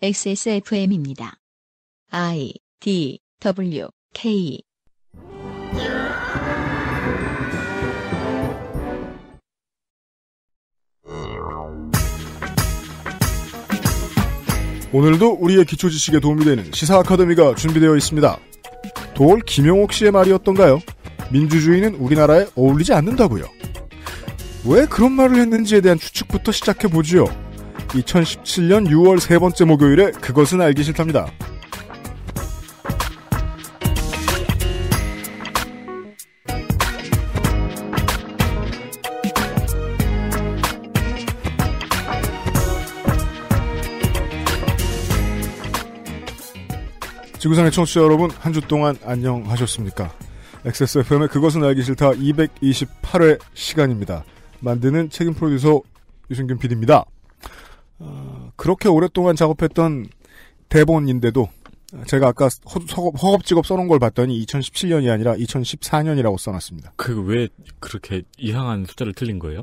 XSFM입니다. I D W K 오늘도 우리의 기초 지식에 도움이 되는 시사 아카데미가 준비되어 있습니다. 돌 김용옥 씨의 말이었던가요? 민주주의는 우리나라에 어울리지 않는다고요. 왜 그런 말을 했는지에 대한 추측부터 시작해 보지요. 2017년 6월 세 번째 목요일에 그것은 알기 싫답니다. 지구상의 청취자 여러분, 한 주 동안 안녕하셨습니까? XSFM의 그것은 알기 싫다 228회 시간입니다. 만드는 책임 프로듀서 유승균 PD입니다. 어, 그렇게 오랫동안 작업했던 대본인데도 제가 아까 허겁, 지겁 써놓은 걸 봤더니 2017년이 아니라 2014년이라고 써놨습니다. 그 왜 그렇게 이상한 숫자를 틀린 거예요?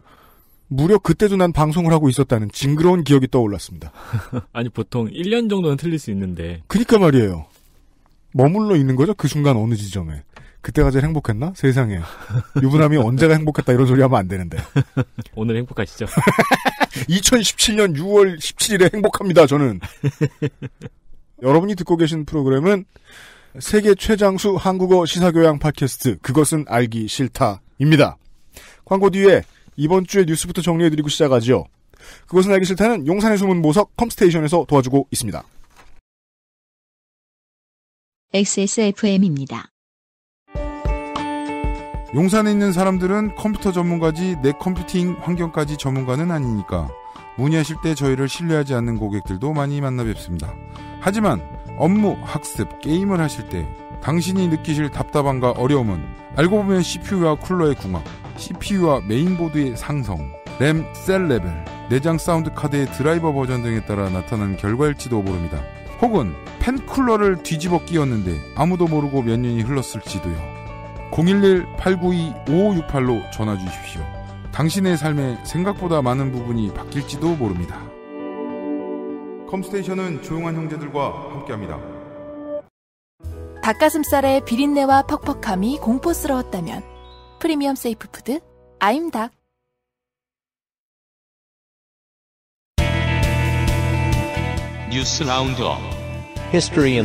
무려 그때도 난 방송을 하고 있었다는 징그러운 기억이 떠올랐습니다. 아니 보통 1년 정도는 틀릴 수 있는데. 그니까 말이에요. 머물러 있는 거죠 그 순간 어느 지점에. 그때가 제일 행복했나? 세상에. 유부남이 언제가 행복했다 이런 소리 하면 안 되는데. 오늘 행복하시죠? 2017년 6월 17일에 행복합니다, 저는. 여러분이 듣고 계신 프로그램은 세계 최장수 한국어 시사교양 팟캐스트, 그것은 알기 싫다입니다. 광고 뒤에 이번 주의 뉴스부터 정리해드리고 시작하지요. 그것은 알기 싫다는 용산의 숨은 보석 컴스테이션에서 도와주고 있습니다. XSFM입니다. 용산에 있는 사람들은 컴퓨터 전문가지 내 컴퓨팅 환경까지 전문가는 아니니까 문의하실 때 저희를 신뢰하지 않는 고객들도 많이 만나 뵙습니다. 하지만 업무, 학습, 게임을 하실 때 당신이 느끼실 답답함과 어려움은 알고 보면 CPU와 쿨러의 궁합, CPU와 메인보드의 상성, 램, 셀 레벨, 내장 사운드 카드의 드라이버 버전 등에 따라 나타난 결과일지도 모릅니다. 혹은 펜쿨러를 뒤집어 끼웠는데 아무도 모르고 몇 년이 흘렀을지도요. 011-892-5568로 전화 주십시오. 당신의 삶에 생각보다 많은 부분이 바뀔지도 모릅니다. 컴스테이션은 조용한 형제들과 함께합니다. 닭가슴살의 비린내와 퍽퍽함이 공포스러웠다면 프리미엄 세이프 푸드 아임닭 뉴스 라운드업 History i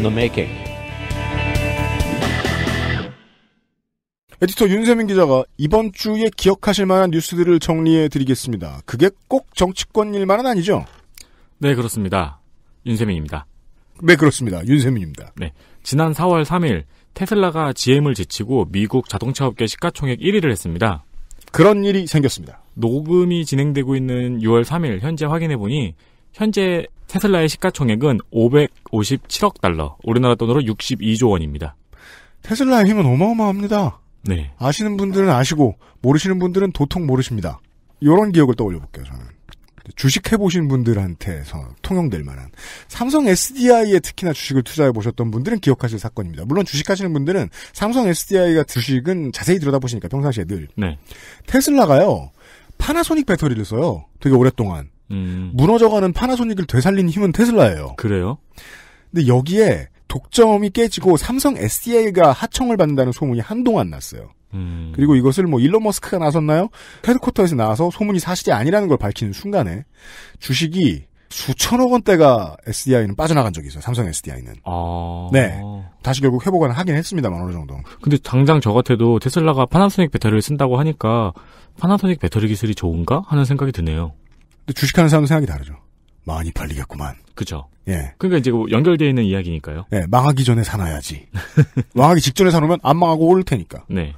에디터 윤세민 기자가 이번 주에 기억하실 만한 뉴스들을 정리해 드리겠습니다. 그게 꼭 정치권 일만은 아니죠? 네, 그렇습니다. 윤세민입니다. 네, 그렇습니다. 윤세민입니다. 네. 지난 4월 3일 테슬라가 GM을 제치고 미국 자동차 업계 시가총액 1위를 했습니다. 그런 일이 생겼습니다. 녹음이 진행되고 있는 6월 3일 현재 확인해 보니 현재 테슬라의 시가총액은 557억 달러, 우리나라 돈으로 62조 원입니다. 테슬라의 힘은 어마어마합니다. 네. 아시는 분들은 아시고 모르시는 분들은 도통 모르십니다. 이런 기억을 떠올려 볼게요. 저는 주식 해보신 분들한테서 통용될 만한 삼성 SDI에 특히나 주식을 투자해 보셨던 분들은 기억하실 사건입니다. 물론 주식하시는 분들은 삼성 SDI가 주식은 자세히 들여다보시니까 평상시에 늘 네. 테슬라가요 파나소닉 배터리를 써요. 되게 오랫동안 음. 무너져가는 파나소닉을 되살린 힘은 테슬라예요. 그래요? 근데 여기에 독점이 깨지고 삼성 SDI가 하청을 받는다는 소문이 한동안 났어요. 음. 그리고 이것을 뭐 일론 머스크가 나섰나요? 헤드쿼터에서 나와서 소문이 사실이 아니라는 걸 밝히는 순간에 주식이 수천억 원대가 SDI는 빠져나간 적이 있어요. 삼성 SDI는. 아... 네. 다시 결국 회복은 하긴 했습니다만 어느 정도. 근데 당장 저 같아도 테슬라가 파나소닉 배터리를 쓴다고 하니까 파나소닉 배터리 기술이 좋은가 하는 생각이 드네요. 근데 주식하는 사람 생각이 다르죠. 많이 팔리겠구만. 그죠. 예. 그러니까 이제 그 연결되어 있는 이야기니까요. 예, 망하기 전에 사놔야지. 망하기 직전에 사놓으면 안 망하고 오를 테니까. 네.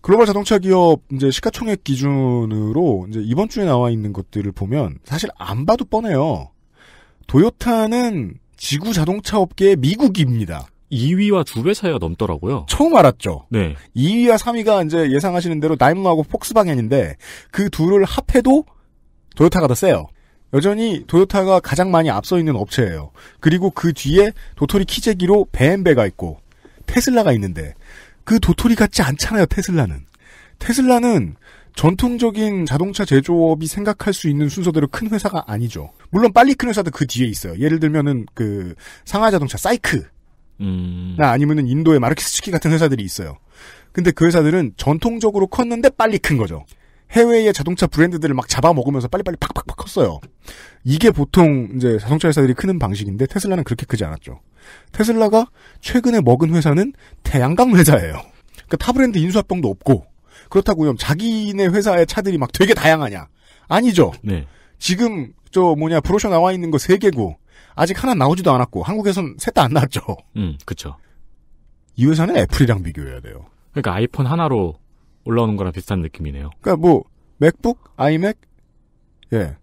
글로벌 자동차 기업 이제 시가총액 기준으로 이제 이번 주에 나와 있는 것들을 보면 사실 안 봐도 뻔해요. 도요타는 지구 자동차 업계의 미국입니다. 2위와 2배 차이가 넘더라고요. 처음 알았죠. 네. 2위와 3위가 이제 예상하시는 대로 다임러하고 폭스바겐인데 그 둘을 합해도 도요타가 더 세요. 여전히 도요타가 가장 많이 앞서 있는 업체예요. 그리고 그 뒤에 도토리 키재기로 베엠베가 있고 테슬라가 있는데 그 도토리 같지 않잖아요. 테슬라는 테슬라는 전통적인 자동차 제조업이 생각할 수 있는 순서대로 큰 회사가 아니죠. 물론 빨리 큰 회사도 그 뒤에 있어요. 예를 들면은 그 상하 자동차 사이크. 음. 나 아니면은 인도의 마르키스치키 같은 회사들이 있어요. 근데 그 회사들은 전통적으로 컸는데 빨리 큰 거죠. 해외의 자동차 브랜드들을 막 잡아먹으면서 빨리빨리 팍팍팍 컸어요. 이게 보통 이제 자동차 회사들이 크는 방식인데 테슬라는 그렇게 크지 않았죠. 테슬라가 최근에 먹은 회사는 태양광 회사예요. 그러니까 타 브랜드 인수합병도 없고 그렇다고요. 자기네 회사의 차들이 막 되게 다양하냐? 아니죠. 네. 지금 저 뭐냐 브로셔 나와 있는 거 세 개고 아직 하나 나오지도 않았고 한국에선 셋다 안 나왔죠. 음, 그렇죠. 이 회사는 애플이랑 비교해야 돼요. 그러니까 아이폰 하나로 올라오는 거랑 비슷한 느낌이네요. 그러니까 뭐 맥북, 아이맥, 예,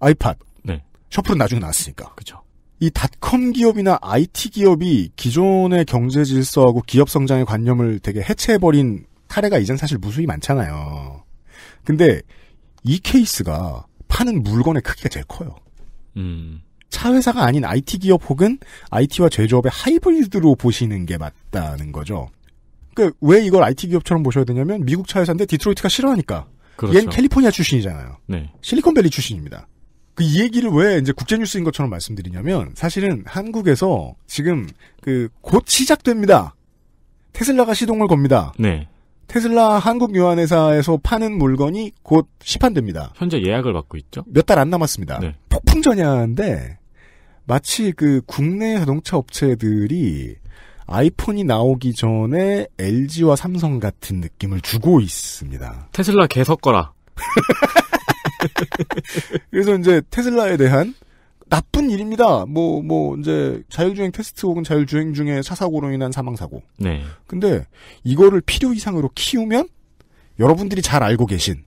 아이팟, 네, 셔플은 나중에 나왔으니까. 그렇죠. 이 닷컴 기업이나 IT 기업이 기존의 경제 질서하고 기업 성장의 관념을 되게 해체해버린 사례가 이젠 사실 무수히 많잖아요. 근데 이 케이스가 파는 물건의 크기가 제일 커요. 음. 차 회사가 아닌 IT 기업 혹은 IT와 제조업의 하이브리드로 보시는 게 맞다는 거죠. 그왜 그러니까 이걸 IT 기업처럼 보셔야 되냐면 미국 차 회사인데 디트로이트가 싫어하니까. 그렇죠. 얘는 캘리포니아 출신이잖아요. 네. 실리콘밸리 출신입니다. 그이 얘기를 왜 이제 국제뉴스인 것처럼 말씀드리냐면 사실은 한국에서 지금 그 곧 시작됩니다. 테슬라가 시동을 겁니다. 네. 테슬라 한국 유한회사에서 파는 물건이 곧 시판됩니다. 현재 예약을 받고 있죠? 몇 달 안 남았습니다. 네. 폭풍전야인데 마치 그 국내 자동차 업체들이 아이폰이 나오기 전에 LG와 삼성 같은 느낌을 주고 있습니다. 테슬라 개섞거라 그래서 이제 테슬라에 대한 나쁜 일입니다. 뭐, 뭐, 이제 자율주행 테스트 혹은 자율주행 중에 사사고로 인한 사망사고. 네. 근데 이거를 필요 이상으로 키우면 여러분들이 잘 알고 계신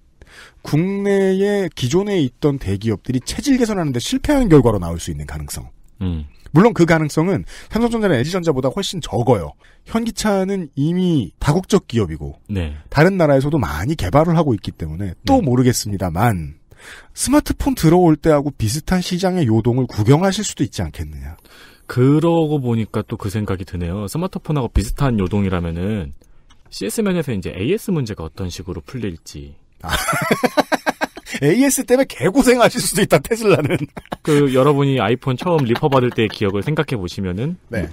국내에 기존에 있던 대기업들이 체질 개선하는데 실패하는 결과로 나올 수 있는 가능성. 음. 물론 그 가능성은 삼성전자나 LG전자보다 훨씬 적어요. 현기차는 이미 다국적 기업이고 네. 다른 나라에서도 많이 개발을 하고 있기 때문에 또 네. 모르겠습니다만 스마트폰 들어올 때하고 비슷한 시장의 요동을 구경하실 수도 있지 않겠느냐. 그러고 보니까 또 그 생각이 드네요. 스마트폰하고 비슷한 요동이라면은 CS면에서 이제 AS 문제가 어떤 식으로 풀릴지. AS 때문에 개고생하실 수도 있다, 테슬라는. 그, 여러분이 아이폰 처음 리퍼 받을 때 기억을 생각해 보시면은. 네.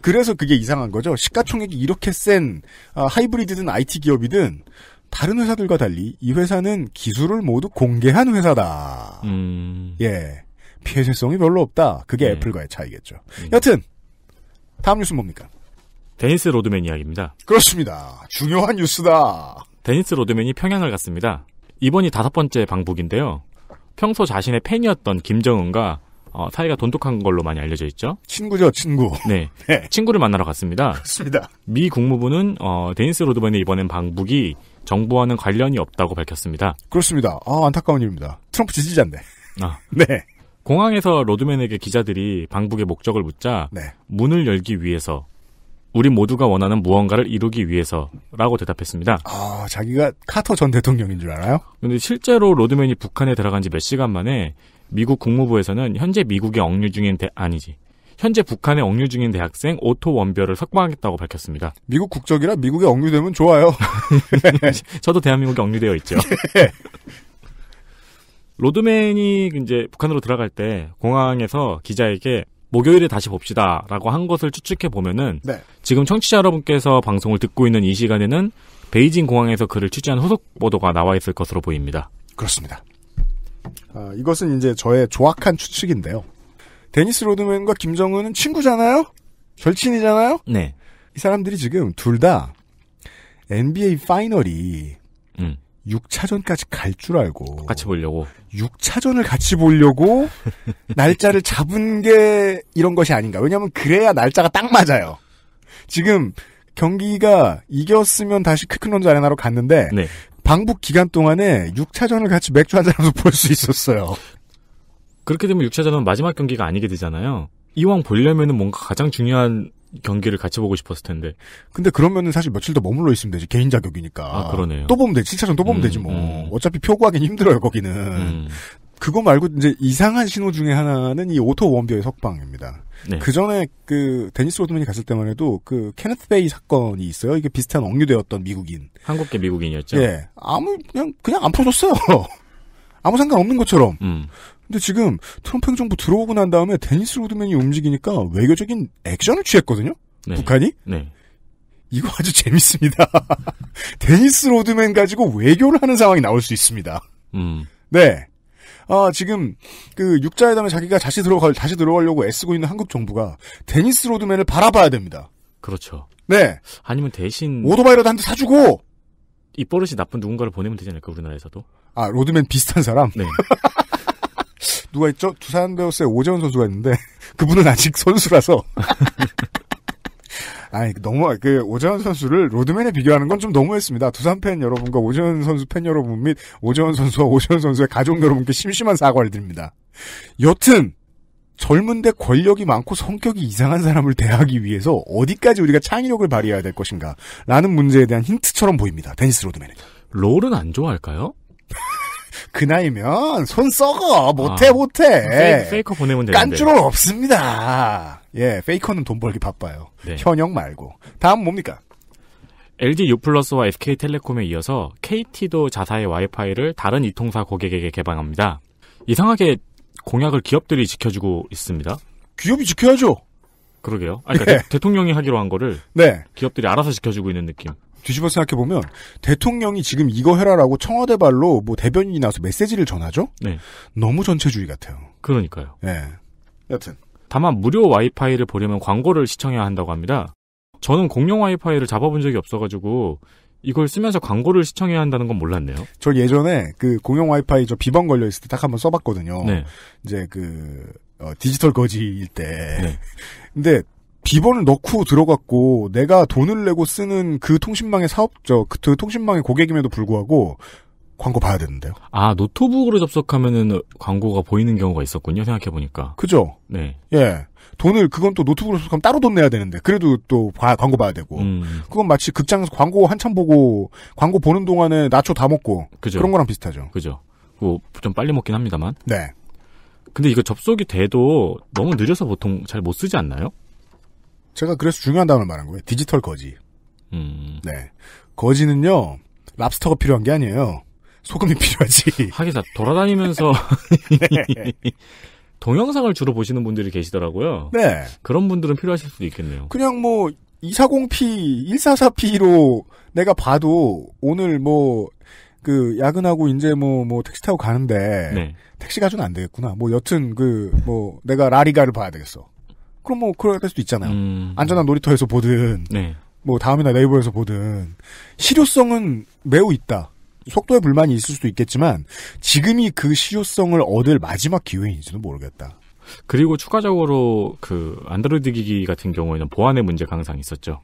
그래서 그게 이상한 거죠. 시가총액이 이렇게 센, 아, 하이브리드든 IT 기업이든, 다른 회사들과 달리 이 회사는 기술을 모두 공개한 회사다. 음... 예. 폐쇄성이 별로 없다. 그게 네. 애플과의 차이겠죠. 음... 여튼 다음 뉴스 뭡니까? 데니스 로드맨 이야기입니다. 그렇습니다. 중요한 뉴스다. 데니스 로드맨이 평양을 갔습니다. 이번이 다섯 번째 방북인데요. 평소 자신의 팬이었던 김정은과 어, 사이가 돈독한 걸로 많이 알려져 있죠. 친구죠, 친구. 네. 네. 친구를 만나러 갔습니다. 그렇습니다. 미 국무부는 어, 데니스 로드번의 이번엔 방북이 정부와는 관련이 없다고 밝혔습니다. 그렇습니다. 아, 안타까운 일입니다. 트럼프 지지자인데. 네. 아. 네. 공항에서 로드맨에게 기자들이 방북의 목적을 묻자 네. 문을 열기 위해서 우리 모두가 원하는 무언가를 이루기 위해서라고 대답했습니다. 아, 자기가 카터 전 대통령인 줄 알아요? 근데 실제로 로드맨이 북한에 들어간 지 몇 시간 만에 미국 국무부에서는 현재 미국에 억류 중인 대 아니지. 현재 북한에 억류 중인 대학생 오토 원별을 석방하겠다고 밝혔습니다. 미국 국적이라 미국에 억류되면 좋아요. 저도 대한민국에 억류되어 있죠. 예. 로드맨이 이제 북한으로 들어갈 때 공항에서 기자에게 목요일에 다시 봅시다라고 한 것을 추측해 보면은 네. 지금 청취자 여러분께서 방송을 듣고 있는 이 시간에는 베이징 공항에서 그를 취재한 후속 보도가 나와 있을 것으로 보입니다. 그렇습니다. 아, 이것은 이제 저의 조악한 추측인데요. 데니스 로드맨과 김정은은 친구잖아요. 절친이잖아요. 네. 이 사람들이 지금 둘 다 NBA 파이널이 6차전까지 갈 줄 알고 같이 보려고 6차전을 같이 보려고 날짜를 잡은 게 이런 것이 아닌가. 왜냐하면 그래야 날짜가 딱 맞아요. 지금 경기가 이겼으면 다시 크크론즈 아레나로 갔는데 네. 방북 기간 동안에 6차전을 같이 맥주 한 잔하면서 볼 수 있었어요. 그렇게 되면 6차전은 마지막 경기가 아니게 되잖아요. 이왕 보려면 뭔가 가장 중요한 경기를 같이 보고 싶었을 텐데. 근데 그러면은 사실 며칠 더 머물러 있으면 되지. 개인 자격이니까. 아, 그러네요. 또 보면 되지. 7차전 또 보면 음, 되지 뭐. 음. 어차피 표구하긴 힘들어요, 거기는. 음. 그거 말고 이제 이상한 신호 중에 하나는 이 오토 원비어의 석방입니다. 네. 그 전에 그 데니스 로드맨이 갔을 때만 해도 그 케네스 베이 사건이 있어요. 이게 비슷한 억류되었던 미국인. 한국계 미국인이었죠. 예. 아무 그냥 그냥 안 풀어줬어요. 아무 상관없는 것처럼. 음. 근데 지금 트럼프 행정부 들어오고 난 다음에 데니스 로드맨이 움직이니까 외교적인 액션을 취했거든요. 네. 북한이. 네. 이거 아주 재밌습니다. 데니스 로드맨 가지고 외교를 하는 상황이 나올 수 있습니다. 음. 네. 아, 지금 그 육자회담에 자기가 다시 들어갈 다시 들어가려고 애쓰고 있는 한국 정부가 데니스 로드맨을 바라봐야 됩니다. 그렇죠. 네. 아니면 대신 오토바이라도 한 대 사주고 입버릇이 나쁜 누군가를 보내면 되지 않을까 우리나라에서도. 아, 로드맨 비슷한 사람? 네. 누가 있죠? 두산 베어스의 오재원 선수가 있는데 그분은 아직 선수라서. 아니 너무 그 오재원 선수를 로드맨에 비교하는 건 좀 너무했습니다. 두산 팬 여러분과 오재원 선수 팬 여러분 및 오재원 선수와 오재원 선수의 가족 여러분께 심심한 사과를 드립니다. 여튼 젊은데 권력이 많고 성격이 이상한 사람을 대하기 위해서 어디까지 우리가 창의력을 발휘해야 될 것인가라는 문제에 대한 힌트처럼 보입니다. 데니스 로드맨에 롤은 안 좋아할까요? 그 나이면 손 썩어 못해 아, 못해 페이커 보내면 되는데 깐주럴 없습니다. 예, 페이커는 돈 벌기 바빠요. 네. 현역 말고 다음 뭡니까? LG U+와 SK텔레콤에 이어서 KT도 자사의 와이파이를 다른 이통사 고객에게 개방합니다. 이상하게 공약을 기업들이 지켜주고 있습니다. 기업이 지켜야죠. 그러게요. 아 그러니까 네. 대, 통령이 하기로 한 거를 네. 기업들이 알아서 지켜주고 있는 느낌. 뒤집어 생각해 보면 대통령이 지금 이거 해라라고 청와대 발로 뭐 대변인이 나와서 메시지를 전하죠. 네. 너무 전체주의 같아요. 그러니까요. 예. 네. 여튼 다만 무료 와이파이를 보려면 광고를 시청해야 한다고 합니다. 저는 공용 와이파이를 잡아본 적이 없어가지고 이걸 쓰면서 광고를 시청해야 한다는 건 몰랐네요. 저 예전에 그 공용 와이파이 저 비번 걸려 있을 때 딱 한번 써봤거든요. 네. 이제 그 어, 디지털 거지일 때. 네. 근데 비번을 넣고 들어갔고 내가 돈을 내고 쓰는 그 통신망의 사업자, 그, 그, 통신망의 고객임에도 불구하고 광고 봐야 되는데요. 아 노트북으로 접속하면은 광고가 보이는 경우가 있었군요. 생각해 보니까. 그죠. 네. 예. 돈을 그건 또 노트북으로 접속하면 따로 돈 내야 되는데 그래도 또 봐, 광고 봐야 되고. 음. 그건 마치 극장에서 광고 한참 보고 광고 보는 동안에 나초 다 먹고 그죠. 그런 거랑 비슷하죠. 그죠. 뭐좀 빨리 먹긴 합니다만. 네. 근데 이거 접속이 돼도 너무 느려서 보통 잘 못 쓰지 않나요? 제가 그래서 중요한 단어를 말한 거예요. 디지털 거지. 음. 네. 거지는요, 랍스터가 필요한 게 아니에요. 소금이 필요하지. 하기사 돌아다니면서 네. 동영상을 주로 보시는 분들이 계시더라고요. 네. 그런 분들은 필요하실 수도 있겠네요. 그냥 뭐 240p, 144p로 내가 봐도 오늘 뭐 그 야근하고 이제 뭐뭐 뭐 택시 타고 가는데 네. 택시가 좀안 되겠구나. 뭐 여튼 그 뭐 내가 라리가를 봐야 되겠어. 그럼 뭐 그럴 수도 있잖아요. 음. 안전한 놀이터에서 보든 네. 뭐 다음이나 네이버에서 보든 실효성은 매우 있다. 속도에 불만이 있을 수도 있겠지만 지금이 그 실효성을 얻을 마지막 기회인지는 모르겠다. 그리고 추가적으로 그 안드로이드 기기 같은 경우에는 보안의 문제가 항상 있었죠.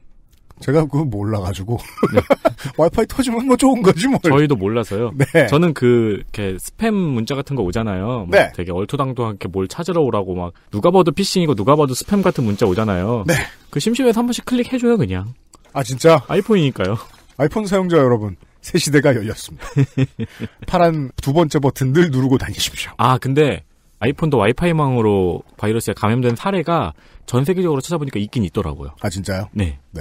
제가 그거 몰라가지고 네. 와이파이 터지면 뭐 좋은 거지 뭐. 저희도 몰라서요. 네. 저는 그 이렇게 스팸 문자 같은 거 오잖아요. 네. 되게 얼토당토하게 뭘 찾으러 오라고 막 누가 봐도 피싱이고 누가 봐도 스팸 같은 문자 오잖아요. 네. 그 심심해서 한 번씩 클릭해줘요 그냥. 아 진짜? 아이폰이니까요. 아이폰 사용자 여러분. 새 시대가 열렸습니다. 파란 두 번째 버튼 늘 누르고 다니십시오. 아, 근데 아이폰도 와이파이망으로 바이러스에 감염된 사례가 전 세계적으로 찾아보니까 있긴 있더라고요. 아, 진짜요? 네. 네.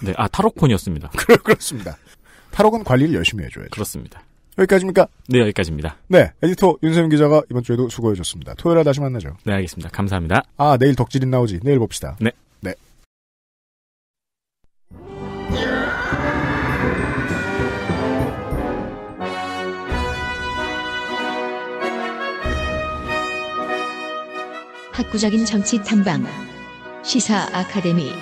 네, 아 타로콘이었습니다. 그렇습니다. 타로콘 관리를 열심히 해줘야죠. 그렇습니다. 여기까지입니까? 네, 여기까지입니다. 네, 에디터 윤세윤 기자가 이번 주에도 수고해줬습니다. 토요일에 다시 만나죠. 네, 알겠습니다. 감사합니다. 아, 내일 덕질인 나오지. 내일 봅시다. 네. 네. 학구적인 정치 탐방 시사 아카데미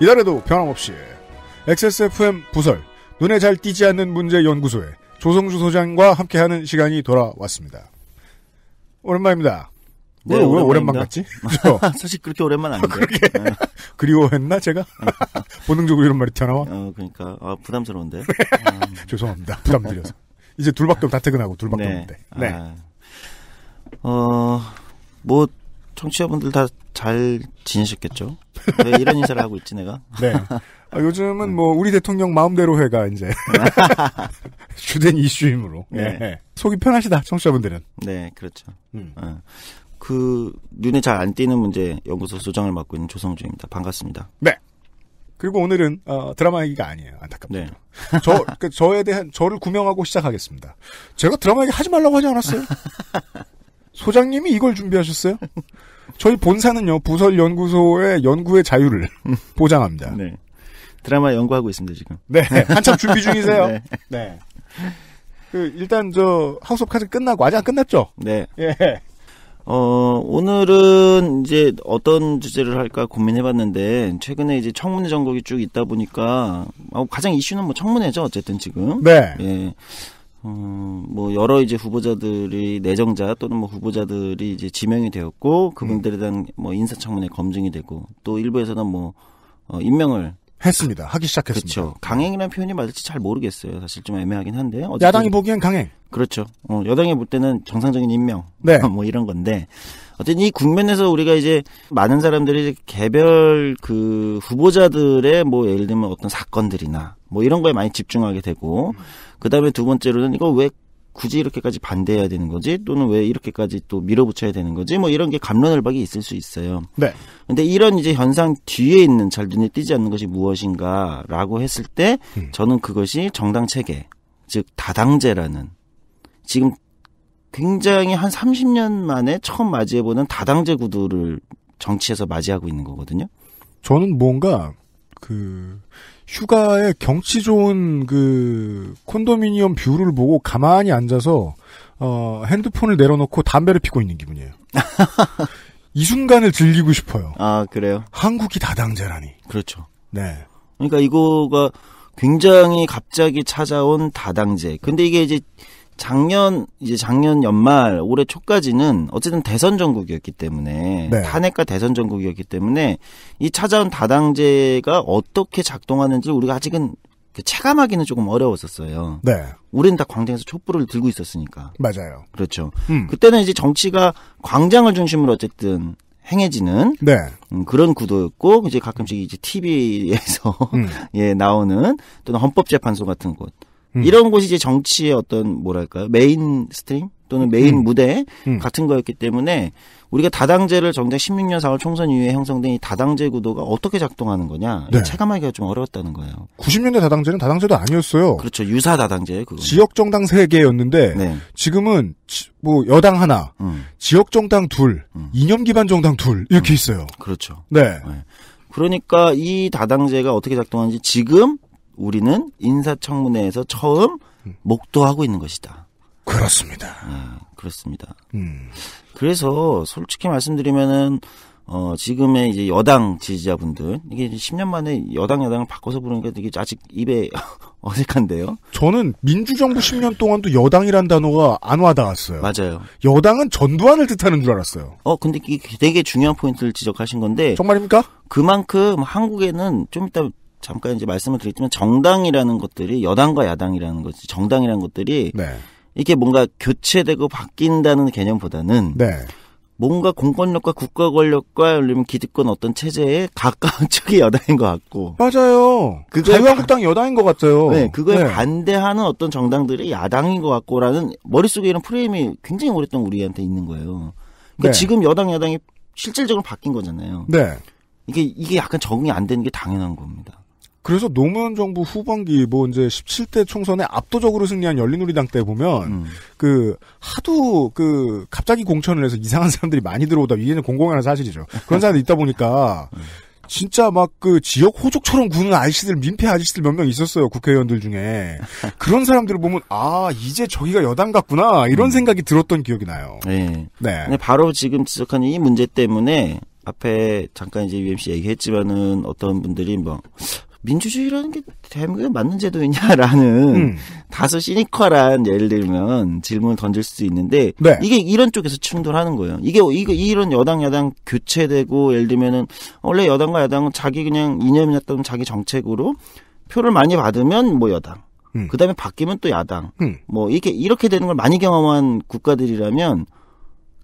이달에도 변함없이 XSFM 부설 눈에 잘 띄지 않는 문제 연구소의 조성주 소장과 함께하는 시간이 돌아왔습니다. 오랜만입니다. 네, 왜, 왜 오랜만 같지? 사실 그렇게 오랜만 아닌데. 아, 그렇게 네. 그리워했나 제가? 본능적으로 이런 말이 튀어나와? 어, 그러니까 아, 부담스러운데. 죄송합니다. 부담드려서. 이제 둘밖에 다 퇴근하고 둘밖에 네. 없는데. 네. 아, 어, 뭐 청취자분들 다잘 지내셨겠죠? 네, 이런 인사를 하고 있지 내가. 네. 아, 요즘은 뭐 우리 대통령 마음대로 해가 이제 주된 이슈이므로 네. 네. 속이 편하시다 청취자분들은. 네, 그렇죠. 음. 어. 그 눈에 잘 안 띄는 문제 연구소 소장을 맡고 있는 조성주입니다. 반갑습니다. 네. 그리고 오늘은 어, 드라마 얘기가 아니에요. 안타깝 네. 저, 그, 저에 대한 저를 구명하고 시작하겠습니다. 제가 드라마 얘기 하지 말라고 하지 않았어요. 소장님이 이걸 준비하셨어요? 저희 본사는요 부설 연구소의 연구의 자유를 음. 보장합니다. 네. 드라마 연구하고 있습니다 지금. 네, 한참 준비 중이세요. 네. 네. 그 일단 저 하우스 오브 카드 끝나고 아직 안 끝났죠? 네. 예. 어, 오늘은 이제 어떤 주제를 할까 고민해봤는데, 최근에 이제 청문회 전국이 쭉 있다 보니까, 어, 가장 이슈는 뭐 청문회죠, 어쨌든 지금. 네. 예. 어, 뭐 여러 이제 후보자들이 내정자 또는 뭐 후보자들이 이제 지명이 되었고 그분들에 음. 대한 뭐 인사청문회 검증이 되고 또 일부에서는 뭐 어, 임명을 했습니다. 하기 시작했습니다. 그렇죠. 강행이라는 표현이 맞을지 잘 모르겠어요. 사실 좀 애매하긴 한데. 어 야당이 보기엔 강행. 그렇죠. 어, 여당이 볼 때는 정상적인 임명. 네. 뭐 이런 건데. 어쨌든 이 국면에서 우리가 이제 많은 사람들이 이제 개별 그 후보자들의 뭐 예를 들면 어떤 사건들이나 뭐 이런 거에 많이 집중하게 되고 음. 그다음에 두 번째로는 이거 왜 굳이 이렇게까지 반대해야 되는 거지 또는 왜 이렇게까지 또 밀어붙여야 되는 거지 뭐 이런 게 감론을박이 있을 수 있어요. 네. 근데 이런 이제 현상 뒤에 있는 잘 눈에 띄지 않는 것이 무엇인가라고 했을 때 음. 저는 그것이 정당 체계 즉 다당제라는 지금 굉장히 한 30년 만에 처음 맞이해보는 다당제 구도를 정치에서 맞이하고 있는 거거든요. 저는 뭔가 그 휴가에 경치 좋은 그 콘도미니엄 뷰를 보고 가만히 앉아서 어 핸드폰을 내려놓고 담배를 피고 있는 기분이에요. 이 순간을 즐기고 싶어요. 아 그래요? 한국이 다당제라니. 그렇죠. 네. 그러니까 이거가 굉장히 갑자기 찾아온 다당제. 근데 이게 이제 작년 이제 작년 연말 올해 초까지는 어쨌든 대선 전국이었기 때문에 네. 탄핵과 대선 전국이었기 때문에 이 찾아온 다당제가 어떻게 작동하는지 우리가 아직은 체감하기는 조금 어려웠었어요. 네. 우리는 다 광장에서 촛불을 들고 있었으니까. 맞아요. 그렇죠. 음. 그때는 이제 정치가 광장을 중심으로 어쨌든 행해지는 네. 음, 그런 구도였고 이제 가끔씩 이제 TV에서 음. 예 나오는 또는 헌법재판소 같은 곳 음. 이런 곳이 이제 정치의 어떤 뭐랄까요 메인 스트림 또는 메인 음. 무대 음. 같은 거였기 때문에 우리가 다당제를 정작 16년 4월 총선 이후에 형성된 이 다당제 구도가 어떻게 작동하는 거냐 네. 체감하기가 좀 어려웠다는 거예요. 90년대 다당제는 다당제도 아니었어요. 그렇죠. 유사 다당제그 지역 정당 세 개였는데 네. 지금은 뭐 여당 하나, 음. 지역 정당 둘, 음. 이념 기반 정당 둘 이렇게 음. 있어요. 그렇죠. 네. 네. 그러니까 이 다당제가 어떻게 작동하는지 지금 우리는 인사청문회에서 처음 목도하고 있는 것이다. 그렇습니다. 네, 그렇습니다. 음. 그래서 솔직히 말씀드리면은 어, 지금의 이제 여당 지지자분들, 이게 10년 만에 여당 여당을 바꿔서 부르니까 되게 아직 입에 어색한데요? 저는 민주정부 10년 동안도 여당이란 단어가 안 와닿았어요. 맞아요. 여당은 전두환을 뜻하는 줄 알았어요. 어, 근데 이게 되게 중요한 포인트를 지적하신 건데. 정말입니까? 그만큼 한국에는 좀 이따 잠깐 이제 말씀을 드렸지만 정당이라는 것들이 여당과 야당이라는 것이 정당이라는 것들이 네. 이게 뭔가 교체되고 바뀐다는 개념보다는 네. 뭔가 공권력과 국가 권력과 열리면 기득권 어떤 체제에 가까운 쪽이 여당인 것 같고 맞아요. 그거 자유한국당 여당인 것 같아요. 네, 그거에 네. 반대하는 어떤 정당들이 야당인 것 같고라는 머릿속에 이런 프레임이 굉장히 오랫동안 우리한테 있는 거예요. 그러니까 네. 지금 여당 야당이 실질적으로 바뀐 거잖아요. 네. 이게 이게 약간 적응이 안 되는 게 당연한 겁니다. 그래서 노무현 정부 후반기 뭐 이제 17대 총선에 압도적으로 승리한 열린우리당 때 보면 음. 그 하도 그 갑자기 공천을 해서 이상한 사람들이 많이 들어오다 이게는 공공연한 사실이죠. 그런 사람들이 있다 보니까 진짜 막 그 지역 호족처럼 구는 아저씨들 민폐 아저씨들 몇 명 있었어요 국회의원들 중에 그런 사람들을 보면 아 이제 저기가 여당 같구나 이런 음. 생각이 들었던 기억이 나요. 예. 네. 네. 바로 지금 지적한 이 문제 때문에 앞에 잠깐 이제 UMC 얘기했지만은 어떤 분들이 뭐 민주주의라는 게 대한민국에 맞는 제도이냐라는 음. 다소 시니컬한 예를 들면 질문을 던질 수도 있는데 네. 이게 이런 쪽에서 충돌하는 거예요. 이게 이거 이런 여당 야당 교체되고 예를 들면은 원래 여당과 야당은 자기 그냥 이념이었던 자기 정책으로 표를 많이 받으면 뭐 여당 음. 그다음에 바뀌면 또 야당 음. 뭐 이렇게 이렇게 되는 걸 많이 경험한 국가들이라면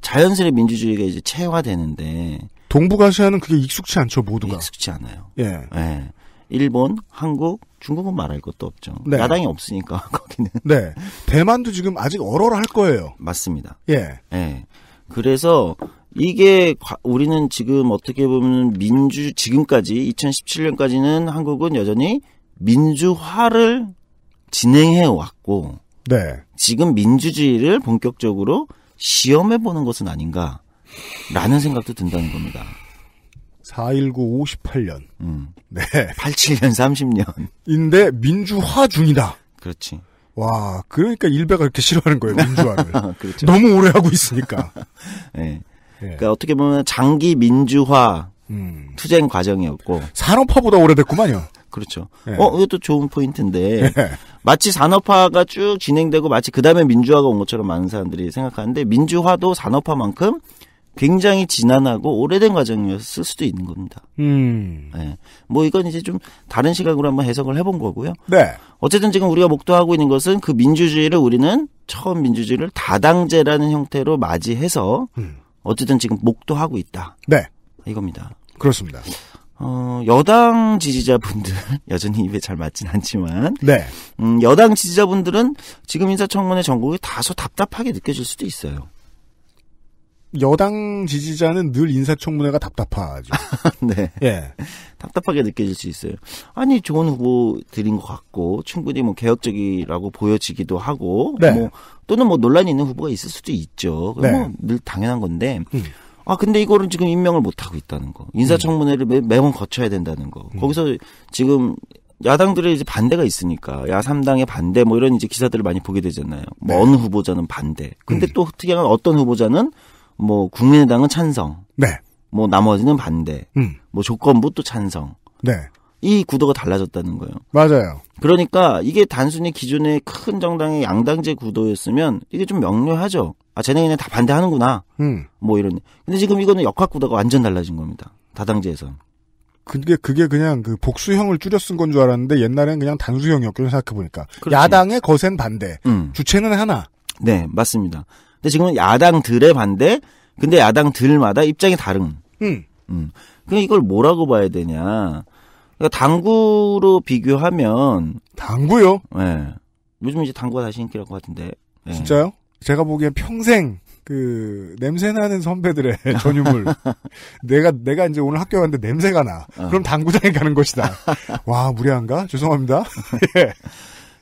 자연스레 민주주의가 이제 체화되는데 동북아시아는 그게 익숙치 않죠 모두가 익숙치 않아요. 예. 예. 일본, 한국, 중국은 말할 것도 없죠. 네. 야당이 없으니까 거기는. 네. 대만도 지금 아직 얼얼할 거예요. 맞습니다. 예. 예. 그래서 이게 우리는 지금 어떻게 보면 민주 지금까지 2017년까지는 한국은 여전히 민주화를 진행해 왔고 네. 지금 민주주의를 본격적으로 시험해 보는 것은 아닌가라는 생각도 든다는 겁니다. 4.19 58년. 음. 네. 87년 30년. 인데 민주화 중이다. 그렇지. 와, 그러니까 일베가 이렇게 싫어하는 거예요, 민주화를. 그렇죠. 너무 오래 하고 있으니까. 네. 네. 그러니까 어떻게 보면 장기 민주화 음. 투쟁 과정이었고. 산업화보다 오래됐구만요. 그렇죠. 네. 어, 이것도 좋은 포인트인데. 네. 마치 산업화가 쭉 진행되고 마치 그 다음에 민주화가 온 것처럼 많은 사람들이 생각하는데 민주화도 산업화만큼 굉장히 지난하고 오래된 과정이었을 수도 있는 겁니다. 음. 네. 뭐 이건 이제 좀 다른 시각으로 한번 해석을 해본 거고요. 네. 어쨌든 지금 우리가 목도하고 있는 것은 그 민주주의를 우리는 처음 민주주의를 다당제라는 형태로 맞이해서 음. 어쨌든 지금 목도하고 있다. 네. 이겁니다. 그렇습니다. 어, 여당 지지자분들, 여전히 입에 잘 맞진 않지만. 네. 음, 여당 지지자분들은 지금 인사청문회 전국이 다소 답답하게 느껴질 수도 있어요. 여당 지지자는 늘 인사청문회가 답답하죠. 네. 예. 답답하게 느껴질 수 있어요. 아니 좋은 후보 드린 것 같고 충분히 뭐 개혁적이라고 보여지기도 하고 네. 뭐 또는 뭐 논란이 있는 후보가 있을 수도 있죠. 네. 뭐늘 당연한 건데. 음. 아 근데 이거는 지금 임명을 못 하고 있다는 거. 인사청문회를 음. 매, 번 거쳐야 된다는 거. 음. 거기서 지금 야당들의 이제 반대가 있으니까 야삼당의 반대 뭐 이런 이제 기사들을 많이 보게 되잖아요. 먼 뭐 네. 후보자는 반대. 근데 음. 또 특이한 어떤 후보자는 뭐 국민의당은 찬성. 네. 뭐 나머지는 반대. 음. 뭐 조건부 또 찬성. 네. 이 구도가 달라졌다는 거예요. 맞아요. 그러니까 이게 단순히 기존의 큰 정당의 양당제 구도였으면 이게 좀 명료하죠. 아, 쟤네는 다 반대하는구나. 음. 뭐 이런. 근데 지금 이거는 역학 구도가 완전 달라진 겁니다. 다당제에선. 그게 그게 그냥 그 복수형을 줄여 쓴 건 줄 알았는데 옛날엔 그냥 단수형이었거든요 생각해 보니까 그렇죠. 야당의 거센 반대 음. 주체는 하나. 네 맞습니다. 근데 지금은 야당들의 반대. 근데 야당들마다 입장이 다른. 음. 음. 그냥 그러니까 이걸 뭐라고 봐야 되냐. 그러니까 당구로 비교하면 당구요? 예. 네. 요즘 이제 당구가 다시 인기랄 것 같은데. 네. 진짜요? 제가 보기엔 평생 그 냄새 나는 선배들의 전유물. 내가 내가 이제 오늘 학교 갔는데 냄새가 나. 어. 그럼 당구장에 가는 것이다. 와 무례한가? 죄송합니다. 예.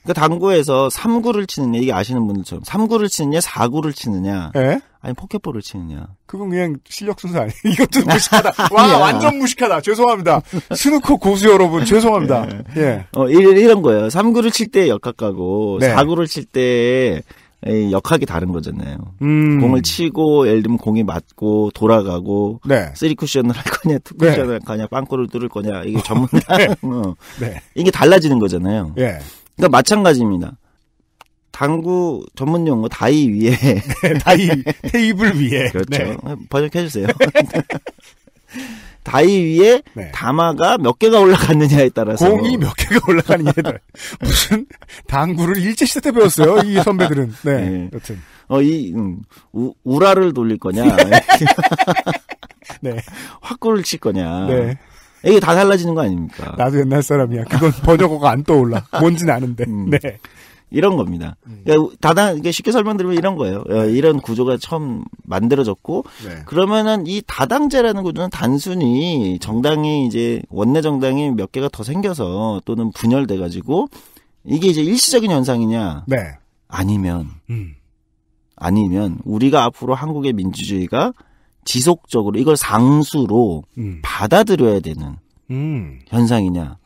그니까 당구에서 3구를 치느냐 이게 아시는 분들처럼 3구를 치느냐 4구를 치느냐 에? 예? 아니 포켓볼을 치느냐 그건 그냥 실력 순서 아니에요 이것도 무식하다 와 완전 무식하다 죄송합니다 스누커 고수 여러분 죄송합니다 예, 예. 어, 이런 거예요 3구를 칠 때역학하고 네. 4구를 칠때 에이, 역학이 다른 거잖아요. 음. 공을 치고 예를 들면 공이 맞고 돌아가고 네. 쓰리 쿠션을 할 거냐 투 네. 쿠션을 네. 할 거냐 빵꾸를 뚫을 거냐 이게 전문가 네. 어. 네. 이게 달라지는 거잖아요. 네. 그러니까 마찬가지입니다. 당구 전문 용어 다이 위에 네, 다이 테이블 위에 그렇죠. 네. 번역해 주세요. 다이 위에 네. 다마가 몇 개가 올라갔느냐에 따라서 공이 몇 개가 올라가느냐에 따라 무슨 당구를 일제 시대 때 배웠어요 이 선배들은. 네. 네. 여튼 어이 음, 우, 라를 돌릴 거냐. 네. 화구를 네. 칠 거냐. 네. 이게 다 달라지는 거 아닙니까? 나도 옛날 사람이야. 그건 번역어가 안 떠올라. 뭔지 아는데. 음. 네. 이런 겁니다. 그러니까 음. 다단 이게 쉽게 설명드리면 이런 거예요. 이런 구조가 처음 만들어졌고 네. 그러면은 이 다당제라는 구조는 단순히 정당이 이제 원내 정당이 몇 개가 더 생겨서 또는 분열돼 가지고 이게 이제 일시적인 현상이냐? 네. 아니면 음. 아니면 우리가 앞으로 한국의 민주주의가 지속적으로 이걸 상수로 음. 받아들여야 되는 음. 현상이냐.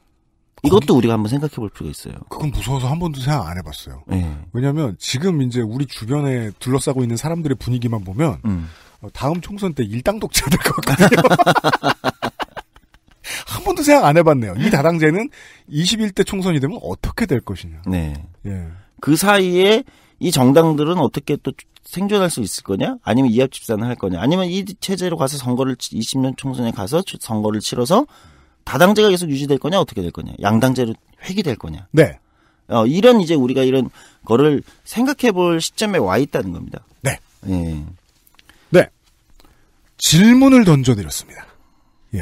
이것도 우리가 한번 생각해 볼 필요가 있어요. 그건 무서워서 한 번도 생각 안 해봤어요. 네. 예. 왜냐하면 지금 이제 우리 주변에 둘러싸고 있는 사람들의 분위기만 보면 음. 어, 다음 총선 때 일당 독재가 될것 같아요. 한 번도 생각 안 해봤네요. 이 다당제는 21대 총선이 되면 어떻게 될 것이냐. 네. 예. 그 사이에 이 정당들은 어떻게 또 생존할 수 있을 거냐? 아니면 이합 집산을 할 거냐? 아니면 이 체제로 가서 선거를 20년 총선에 가서 선거를 치러서 다당제가 계속 유지될 거냐? 어떻게 될 거냐? 양당제로 회귀될 거냐? 네. 어, 이런 이제 우리가 이런 거를 생각해 볼 시점에 와 있다는 겁니다. 네. 예. 네. 질문을 던져드렸습니다. 예.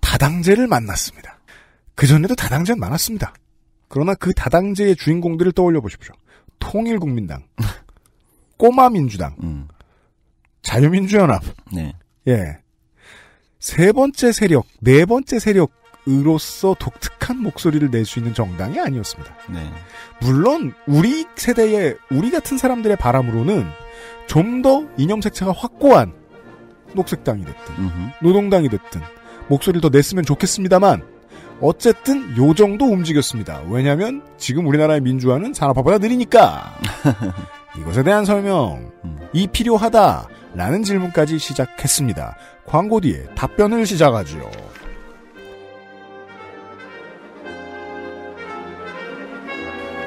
다당제를 만났습니다. 그전에도 다당제는 많았습니다. 그러나 그 다당제의 주인공들을 떠올려 보십시오. 통일국민당, 꼬마민주당, 음. 자유민주연합. 네. 예. 세 번째 세력, 네 번째 세력으로서 독특한 목소리를 낼 수 있는 정당이 아니었습니다. 네. 물론 우리 세대의 우리 같은 사람들의 바람으로는 좀 더 이념 색채가 확고한 녹색당이 됐든 음흠. 노동당이 됐든 목소리를 더 냈으면 좋겠습니다만 어쨌든 요 정도 움직였습니다. 왜냐하면 지금 우리나라의 민주화는 산업화보다 느리니까. 이것에 대한 설명, 이 필요하다. 라는 질문까지 시작했습니다. 광고 뒤에 답변을 시작하죠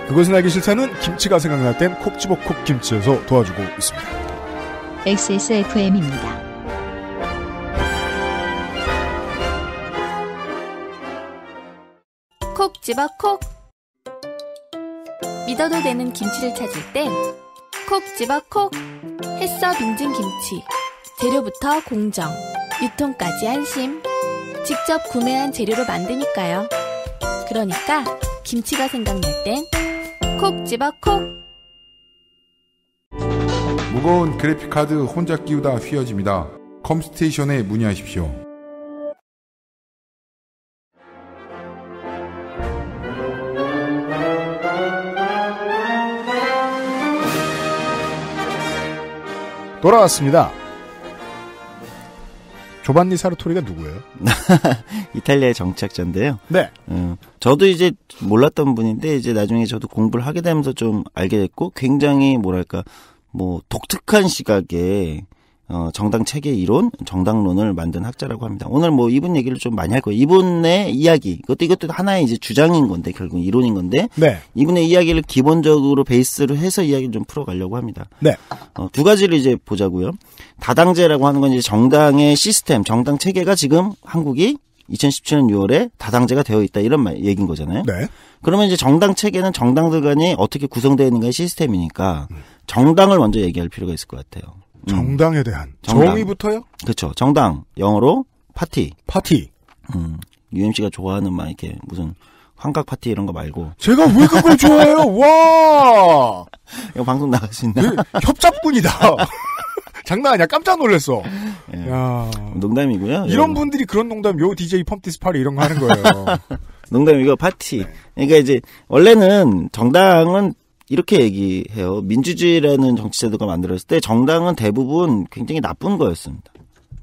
그것은 알기 싫다는 김치가 생각날 땐콕 집어 콕 김치에서 도와주고 있습니다. XSFM입니다. 콕 집어 콕 믿어도 되는 김치를 찾을 땐 콕 집어 콕 햇서 빙진 김치 재료부터 공정 유통까지 안심 직접 구매한 재료로 만드니까요 그러니까 김치가 생각날 땐 콕 집어 콕 무거운 그래픽카드 혼자 끼우다 휘어집니다 컴스테이션에 문의하십시오 돌아왔습니다. 조반니 사르토리가 누구예요? 이탈리아의 정착자인데요. 네. 음, 저도 이제 몰랐던 분인데 이제 나중에 저도 공부를 하게 되면서 좀 알게 됐고 굉장히 뭐랄까 뭐 독특한 시각에 어, 정당 체계 이론, 정당론을 만든 학자라고 합니다. 오늘 뭐 이분 얘기를 좀 많이 할 거예요. 이분의 이야기, 그것도 이것도 하나의 이제 주장인 건데 결국 이론인 건데 네. 이분의 이야기를 기본적으로 베이스로 해서 이야기를 좀 풀어가려고 합니다. 네. 어, 두 가지를 이제 보자고요. 다당제라고 하는 건 이제 정당의 시스템, 정당 체계가 지금 한국이 2017년 6월에 다당제가 되어 있다 이런 말 얘긴 거잖아요. 네. 그러면 이제 정당 체계는 정당들 간이 어떻게 구성되어 있는가의 시스템이니까 음. 정당을 먼저 얘기할 필요가 있을 것 같아요. 정당에 대한 정당. 정의부터요? 그렇죠. 정당 영어로 파티. 파티. 음, UMC가 좋아하는 막 이렇게 무슨 환각 파티 이런 거 말고. 제가 왜 그걸 좋아해요? 와! 이거 방송 나갈 수 있나? 네, 협잡꾼이다. 장난 아니야. 깜짝 놀랐어. 예. 야. 농담이고요. 이런 분들이 그런 농담, 요 DJ 펌티스 파리 이런 거 하는 거예요. 농담이고 파티. 그러니까 이제 원래는 정당은 이렇게 얘기해요. 민주주의라는 정치제도가 만들어졌을 때 정당은 대부분 굉장히 나쁜 거였습니다.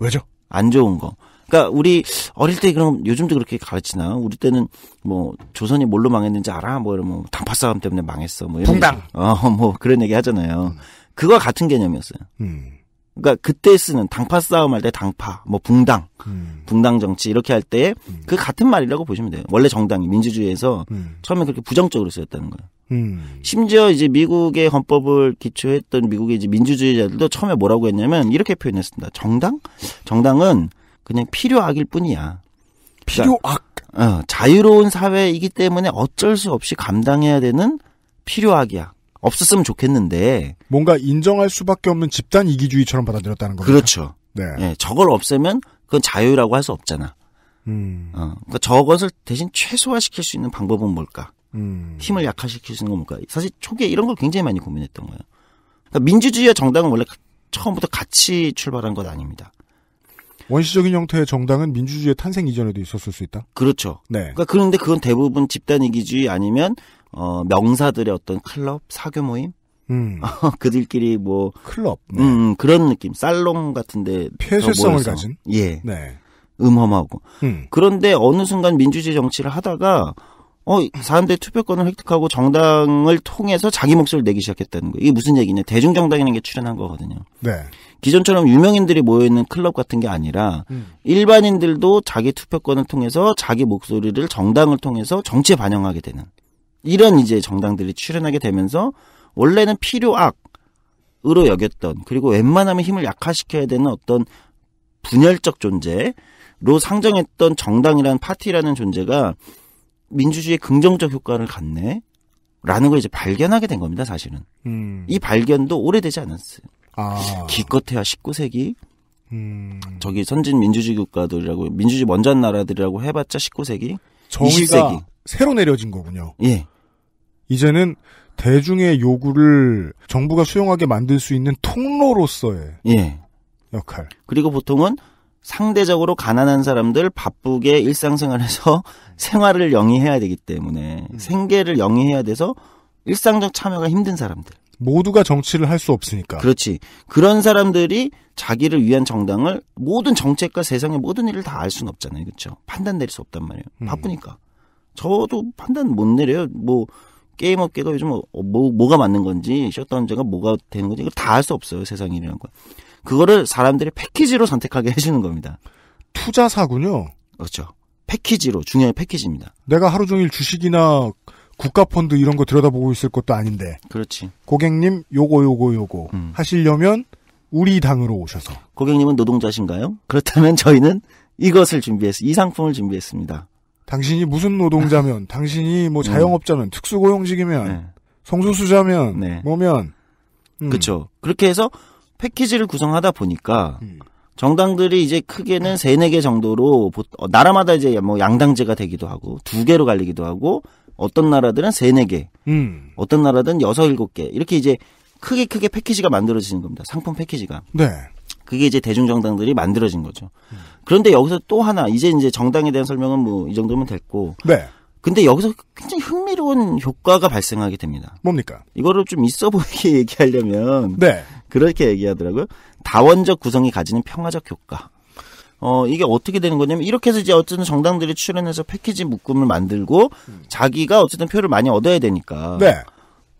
왜죠? 안 좋은 거. 그러니까 우리 어릴 때 그럼 요즘도 그렇게 가르치나? 우리 때는 뭐 조선이 뭘로 망했는지 알아? 뭐 이러면 뭐 당파 싸움 때문에 망했어. 뭐 이런 붕당. 어뭐 그런 얘기 하잖아요. 음. 그거 같은 개념이었어요. 음. 그니까 그때 쓰는 당파 싸움 할 때 당파, 뭐 붕당, 음. 붕당 정치 이렇게 할 때그 음. 같은 말이라고 보시면 돼요. 원래 정당이 민주주의에서 음. 처음에 그렇게 부정적으로 쓰였다는 거예요. 음. 심지어 이제 미국의 헌법을 기초했던 미국의 이제 민주주의자들도 처음에 뭐라고 했냐면 이렇게 표현했습니다. 정당? 정당은 그냥 필요악일 뿐이야. 그러니까 필요악? 그러니까, 어, 자유로운 사회이기 때문에 어쩔 수 없이 감당해야 되는 필요악이야. 없었으면 좋겠는데. 뭔가 인정할 수밖에 없는 집단 이기주의처럼 받아들였다는 거죠. 그렇죠. 네. 예, 저걸 없애면 그건 자유라고 할 수 없잖아. 음. 어, 그러니까 저것을 대신 최소화시킬 수 있는 방법은 뭘까? 음. 힘을 약화시킬 수 있는 건 뭘까? 사실 초기에 이런 걸 굉장히 많이 고민했던 거예요. 그러니까 민주주의와 정당은 원래 처음부터 같이 출발한 것 아닙니다. 원시적인 형태의 정당은 민주주의의 탄생 이전에도 있었을 수 있다. 그렇죠. 네. 그러니까 그런데 그건 대부분 집단 이기주의 아니면 어 명사들의 어떤 클럽 사교 모임 음. 어, 그들끼리 뭐 클럽 네. 음, 그런 느낌 살롱 같은데 폐쇄성을 모여 가진 예 네. 음험하고 음. 그런데 어느 순간 민주주의 정치를 하다가 어, 사람들이 투표권을 획득하고 정당을 통해서 자기 목소리를 내기 시작했다는 거예요. 이게 무슨 얘기냐. 대중정당이라는 게 출현한 거거든요. 네. 기존처럼 유명인들이 모여있는 클럽 같은 게 아니라 음. 일반인들도 자기 투표권을 통해서 자기 목소리를 정당을 통해서 정치에 반영하게 되는 이런 이제 정당들이 출현하게 되면서 원래는 필요악으로 여겼던 그리고 웬만하면 힘을 약화시켜야 되는 어떤 분열적 존재로 상정했던 정당이라는 파티라는 존재가 민주주의의 긍정적 효과를 갖네. 라는 걸 이제 발견하게 된 겁니다, 사실은. 음. 이 발견도 오래되지 않았어요. 아. 기껏해야 19세기. 음. 저기 선진 민주주의 국가들이라고, 민주주의 먼저 한 나라들이라고 해봤자 19세기. 정의가 20세기. 새로 내려진 거군요. 예. 이제는 대중의 요구를 정부가 수용하게 만들 수 있는 통로로서의 예. 역할. 그리고 보통은 상대적으로 가난한 사람들 바쁘게 일상생활에서 생활을 영위해야 되기 때문에 음. 생계를 영위해야 돼서 일상적 참여가 힘든 사람들. 모두가 정치를 할 수 없으니까. 그렇지. 그런 사람들이 자기를 위한 정당을 모든 정책과 세상의 모든 일을 다 알 수는 없잖아요. 그렇죠? 판단 내릴 수 없단 말이에요. 음. 바쁘니까. 저도 판단 못 내려요. 뭐 게임 업계가 요즘 뭐, 뭐, 뭐가 맞는 건지 셧다운제가 뭐가 되는 건지 이걸 다알 수 없어요. 세상 일이라는 건. 그거를 사람들이 패키지로 선택하게 해주는 겁니다. 투자사군요. 그렇죠. 패키지로 중요한 패키지입니다. 내가 하루 종일 주식이나 국가펀드 이런 거 들여다보고 있을 것도 아닌데. 그렇지. 고객님 요거 요거 요거 음. 하시려면 우리 당으로 오셔서. 고객님은 노동자신가요? 그렇다면 저희는 이것을 준비했서이 상품을 준비했습니다. 당신이 무슨 노동자면, 당신이 뭐 음. 자영업자면, 음. 특수고용직이면, 네. 성소수자면, 네. 뭐면. 음. 그렇죠. 그렇게 해서 패키지를 구성하다 보니까 음. 정당들이 이제 크게는 음. 세네 개 정도로 어, 나라마다 이제 뭐 양당제가 되기도 하고 두 개로 갈리기도 하고 어떤 나라들은 세네 개, 음. 어떤 나라든 여섯 일곱 개 이렇게 이제 크게 크게 패키지가 만들어지는 겁니다. 상품 패키지가. 네. 그게 이제 대중정당들이 만들어진 거죠. 음. 그런데 여기서 또 하나 이제 이제 정당에 대한 설명은 뭐 이 정도면 됐고. 네. 근데 여기서 굉장히 흥미로운 효과가 발생하게 됩니다. 뭡니까? 이거를 좀 있어 보이게 얘기하려면 네. 그렇게 얘기하더라고요. 다원적 구성이 가지는 평화적 효과. 어, 이게 어떻게 되는 거냐면, 이렇게 해서 이제 어쨌든 정당들이 출연해서 패키지 묶음을 만들고, 음. 자기가 어쨌든 표를 많이 얻어야 되니까. 네.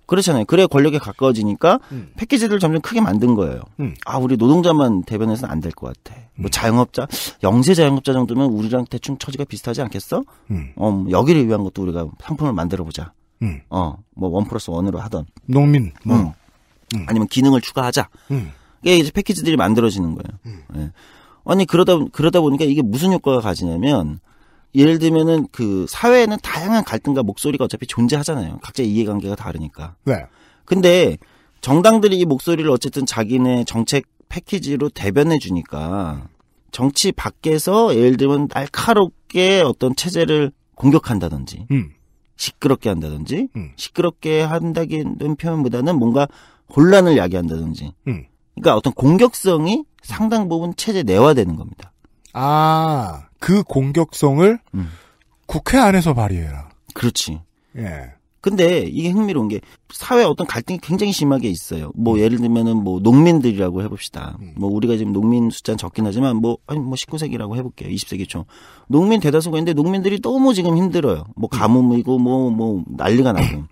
그렇잖아요. 그래 야 권력에 가까워지니까 음. 패키지를 점점 크게 만든 거예요. 음. 아, 우리 노동자만 대변해서는 안 될 것 같아. 뭐 음. 자영업자, 영세 자영업자 정도면 우리랑 대충 처지가 비슷하지 않겠어? 음. 어, 뭐 여기를 위한 것도 우리가 상품을 만들어 보자. 음. 어, 뭐 원 플러스 원으로 하던. 농민, 뭐. 음. 아니면 기능을 추가하자. 음. 이게 이제 패키지들이 만들어지는 거예요. 음. 네. 아니 그러다 그러다 보니까 이게 무슨 효과가 가지냐면 예를 들면은 그 사회에는 다양한 갈등과 목소리가 어차피 존재하잖아요. 각자 이해관계가 다르니까. 네. 근데 정당들이 이 목소리를 어쨌든 자기네 정책 패키지로 대변해 주니까 정치 밖에서 예를 들면 날카롭게 어떤 체제를 공격한다든지 음. 시끄럽게 한다든지 음. 시끄럽게 한다기는 표현보다는 뭔가 혼란을 야기한다든지. 음. 그러니까 어떤 공격성이 상당 부분 체제 내화되는 겁니다. 아, 그 공격성을 음. 국회 안에서 발휘해라. 그렇지. 예. 근데 이게 흥미로운 게 사회 어떤 갈등이 굉장히 심하게 있어요. 뭐 음. 예를 들면은 뭐 농민들이라고 해봅시다. 음. 뭐 우리가 지금 농민 숫자는 적긴 하지만 뭐 아니 뭐 19세기라고 해볼게요. 20세기 초 농민 대다수가 있는데 농민들이 너무 지금 힘들어요. 뭐 음. 가뭄이고 뭐뭐 뭐 난리가 나고.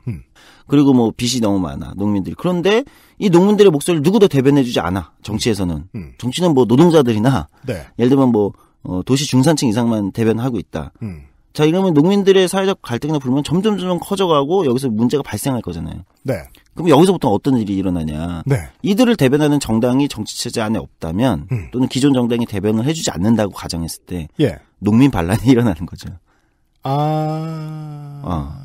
그리고 뭐 빚이 너무 많아 농민들이 그런데 이 농민들의 목소리를 누구도 대변해주지 않아 정치에서는 음. 정치는 뭐 노동자들이나 네. 예를 들면 뭐 어, 도시 중산층 이상만 대변하고 있다. 음. 자 이러면 농민들의 사회적 갈등이나 불만 점점 점점 커져가고 여기서 문제가 발생할 거잖아요. 네. 그럼 여기서부터 어떤 일이 일어나냐? 네. 이들을 대변하는 정당이 정치 체제 안에 없다면 음. 또는 기존 정당이 대변을 해주지 않는다고 가정했을 때 예. 농민 반란이 일어나는 거죠. 아. 어.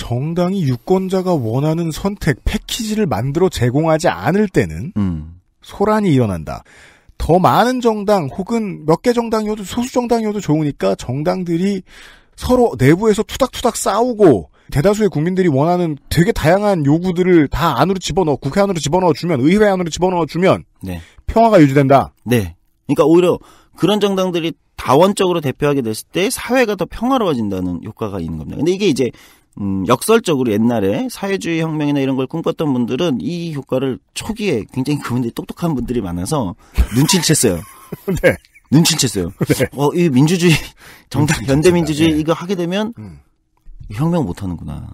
정당이 유권자가 원하는 선택 패키지를 만들어 제공하지 않을 때는 음. 소란이 일어난다. 더 많은 정당 혹은 몇 개 정당이어도 소수 정당이어도 좋으니까 정당들이 서로 내부에서 투닥투닥 싸우고 대다수의 국민들이 원하는 되게 다양한 요구들을 다 안으로 집어넣어 국회 안으로 집어넣어 주면 의회 안으로 집어넣어 주면 네. 평화가 유지된다. 네. 그러니까 오히려 그런 정당들이 다원적으로 대표하게 됐을 때 사회가 더 평화로워진다는 효과가 있는 겁니다. 근데 이게 이제 음, 역설적으로 옛날에 사회주의 혁명이나 이런 걸 꿈꿨던 분들은 이 효과를 초기에 굉장히 그분들이 똑똑한 분들이 많아서 눈치를 챘어요. 네. 눈치를 챘어요. 네. 어, 이 민주주의, 정당, 연대민주주의 네. 이거 하게 되면 음. 혁명 못 하는구나.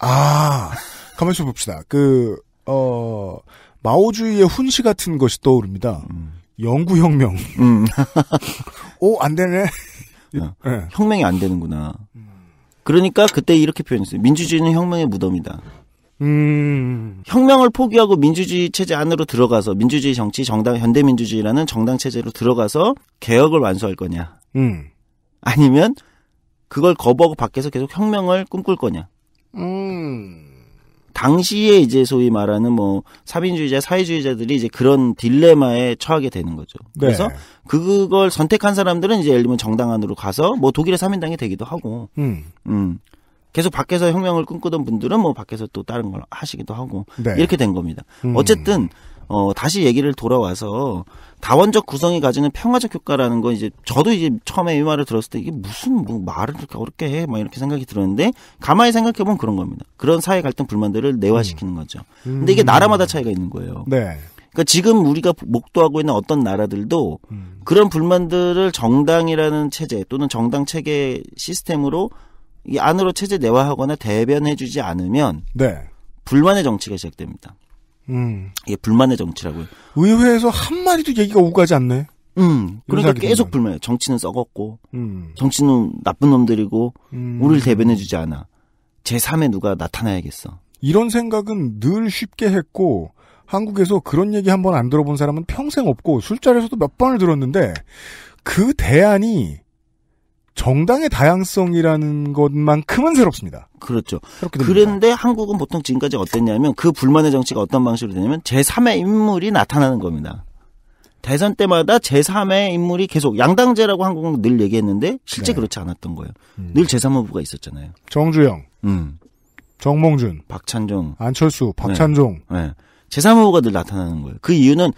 아, 가만있어 봅시다. 그, 어, 마오주의의 훈시 같은 것이 떠오릅니다. 음. 영구혁명. 음. 오, 안 되네. 어, 예. 혁명이 안 되는구나. 음. 그러니까 그때 이렇게 표현했어요. 민주주의는 혁명의 무덤이다. 음. 혁명을 포기하고 민주주의 체제 안으로 들어가서 민주주의 정치 정당 현대민주주의라는 정당 체제로 들어가서 개혁을 완수할 거냐? 음. 아니면 그걸 거부하고 밖에서 계속 혁명을 꿈꿀 거냐? 음. 당시에 이제 소위 말하는 뭐 사빈주의자, 사회주의자들이 이제 그런 딜레마에 처하게 되는 거죠. 네. 그래서 네. 그걸 선택한 사람들은 이제 예를 들면 정당 안으로 가서 뭐 독일의 삼인당이 되기도 하고, 음. 음. 계속 밖에서 혁명을 꿈꾸던 분들은 뭐 밖에서 또 다른 걸 하시기도 하고 네. 이렇게 된 겁니다. 음. 어쨌든 어 다시 얘기를 돌아와서 다원적 구성이 가지는 평화적 효과라는 건 이제 저도 이제 처음에 이 말을 들었을 때 이게 무슨 뭐 말을 그렇게 어렵게 해막 이렇게 생각이 들었는데 가만히 생각해 보면 그런 겁니다. 그런 사회 갈등 불만들을 내화시키는 음. 거죠. 근데 이게 음. 나라마다 차이가 있는 거예요. 네. 그러니까 지금 우리가 목도하고 있는 어떤 나라들도 음. 그런 불만들을 정당이라는 체제 또는 정당 체계 시스템으로 이 안으로 체제 내화하거나 대변해주지 않으면 네. 불만의 정치가 시작됩니다. 음. 이게 불만의 정치라고요. 의회에서 한 마리도 얘기가 오가지 않네. 음. 그러니까 계속 불만해. 정치는 썩었고, 음. 정치는 나쁜 놈들이고, 음. 우리를 대변해주지 않아. 제3의 누가 나타나야겠어. 이런 생각은 늘 쉽게 했고, 한국에서 그런 얘기 한번 안 들어본 사람은 평생 없고, 술자리에서도 몇 번을 들었는데, 그 대안이 정당의 다양성이라는 것만큼은 새롭습니다. 그렇죠. 그런데 한국은 보통 지금까지 어땠냐면 그 불만의 정치가 어떤 방식으로 되냐면 제3의 인물이 나타나는 겁니다. 대선 때마다 제3의 인물이 계속 양당제라고 한국은 늘 얘기했는데 실제 네. 그렇지 않았던 거예요. 음. 늘 제3 후보가 있었잖아요. 정주영, 음. 정몽준, 박찬종, 안철수, 네. 박찬종. 네. 네. 제3 후보가 늘 나타나는 거예요. 그 이유는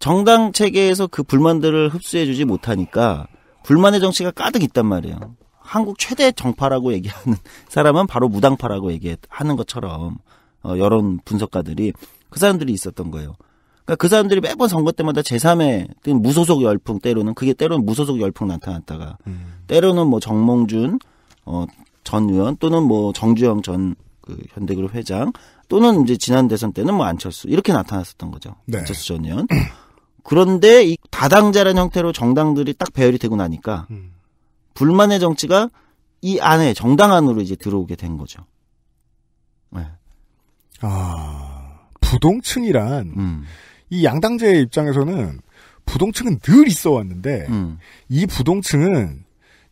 정당 체계에서 그 불만들을 흡수해주지 못하니까 불만의 정치가 가득 있단 말이에요. 한국 최대 정파라고 얘기하는 사람은 바로 무당파라고 얘기하는 것처럼 어, 여론 분석가들이 그 사람들이 있었던 거예요. 그러니까 그 사람들이 매번 선거 때마다 제3의 그 무소속 열풍 때로는 그게 때로는 무소속 열풍 나타났다가 음. 때로는 뭐 정몽준 어, 전 의원 또는 뭐 정주영 전 그 현대그룹 회장 또는 이제 지난 대선 때는 뭐 안철수 이렇게 나타났었던 거죠. 네. 안철수 전 의원. 그런데 이 다당제라는 형태로 정당들이 딱 배열이 되고 나니까 음. 불만의 정치가 이 안에 정당 안으로 이제 들어오게 된 거죠. 네. 아 부동층이란 음. 이 양당제의 입장에서는 부동층은 늘 있어 왔는데 음. 이 부동층은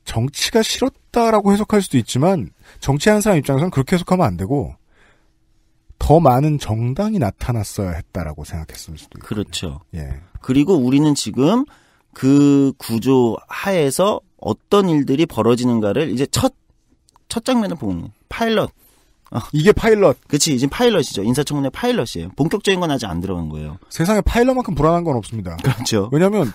정치가 싫었다라고 해석할 수도 있지만 정치하는 사람 입장에서는 그렇게 해석하면 안 되고 더 많은 정당이 나타났어야 했다라고 생각했을 수도 있고 그렇죠. 예. 그리고 우리는 지금 그 구조 하에서 어떤 일들이 벌어지는가를 이제 첫, 첫 장면을 보는 파일럿. 어. 이게 파일럿. 그치, 이제 파일럿이죠. 인사청문회 파일럿이에요. 본격적인 건 아직 안 들어간 거예요. 세상에 파일럿만큼 불안한 건 없습니다. 그렇죠. 왜냐면,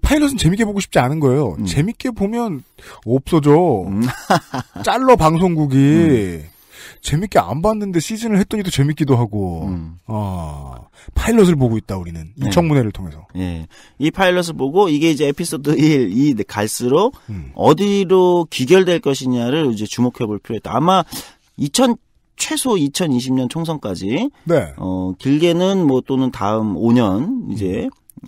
파일럿은 재밌게 보고 싶지 않은 거예요. 음. 재밌게 보면 없어져. 음. 잘러 방송국이. 음. 재밌게 안 봤는데 시즌을 했더니도 재밌기도 하고 음. 어, 파일럿을 보고 있다 우리는 네. 이청문회를 통해서 네. 이 파일럿을 보고 이게 이제 에피소드 1, 이 갈수록 음. 어디로 귀결될 것이냐를 이제 주목해 볼 필요 가 있다 아마 2000 최소 2020년 총선까지 네. 어, 길게는 뭐 또는 다음 5년 이제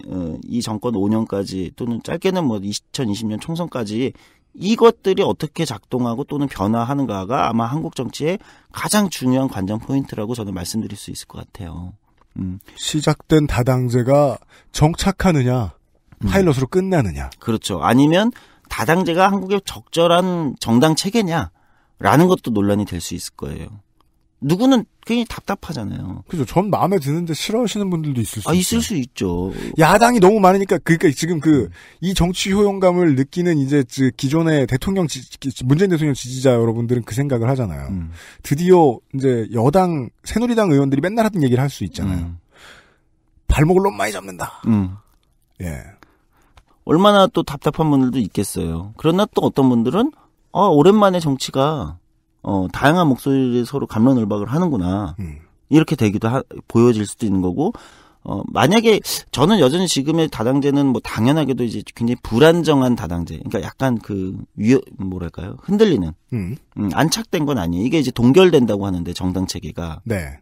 음. 어, 이 정권 5년까지 또는 짧게는 뭐 2020년 총선까지 이것들이 어떻게 작동하고 또는 변화하는가가 아마 한국 정치의 가장 중요한 관전 포인트라고 저는 말씀드릴 수 있을 것 같아요. 음. 시작된 다당제가 정착하느냐, 음. 파일럿으로 음. 끝나느냐. 그렇죠. 아니면 다당제가 한국의 적절한 정당 체계냐라는 것도 논란이 될 수 있을 거예요. 누구는 굉장히 답답하잖아요. 그죠. 전 마음에 드는데 싫어하시는 분들도 있을 수 아, 있을 있어요. 수 있죠. 야당이 너무 많으니까, 그니까 지금 그, 이 정치 효용감을 느끼는 이제 기존의 대통령 지, 문재인 대통령 지지자 여러분들은 그 생각을 하잖아요. 음. 드디어 이제 여당, 새누리당 의원들이 맨날 하던 얘기를 할 수 있잖아요. 음. 발목을 너무 많이 잡는다. 음. 예. 얼마나 또 답답한 분들도 있겠어요. 그러나 또 어떤 분들은, 아, 오랜만에 정치가 어, 다양한 목소리를 서로 감론을박을 하는구나. 음. 이렇게 되기도 하, 보여질 수도 있는 거고, 어, 만약에 저는 여전히 지금의 다당제는 뭐 당연하게도 이제 굉장히 불안정한 다당제. 그러니까 약간 그 위험, 뭐랄까요. 흔들리는. 음. 음, 안착된 건 아니에요. 이게 이제 동결된다고 하는데 정당 체계가. 네.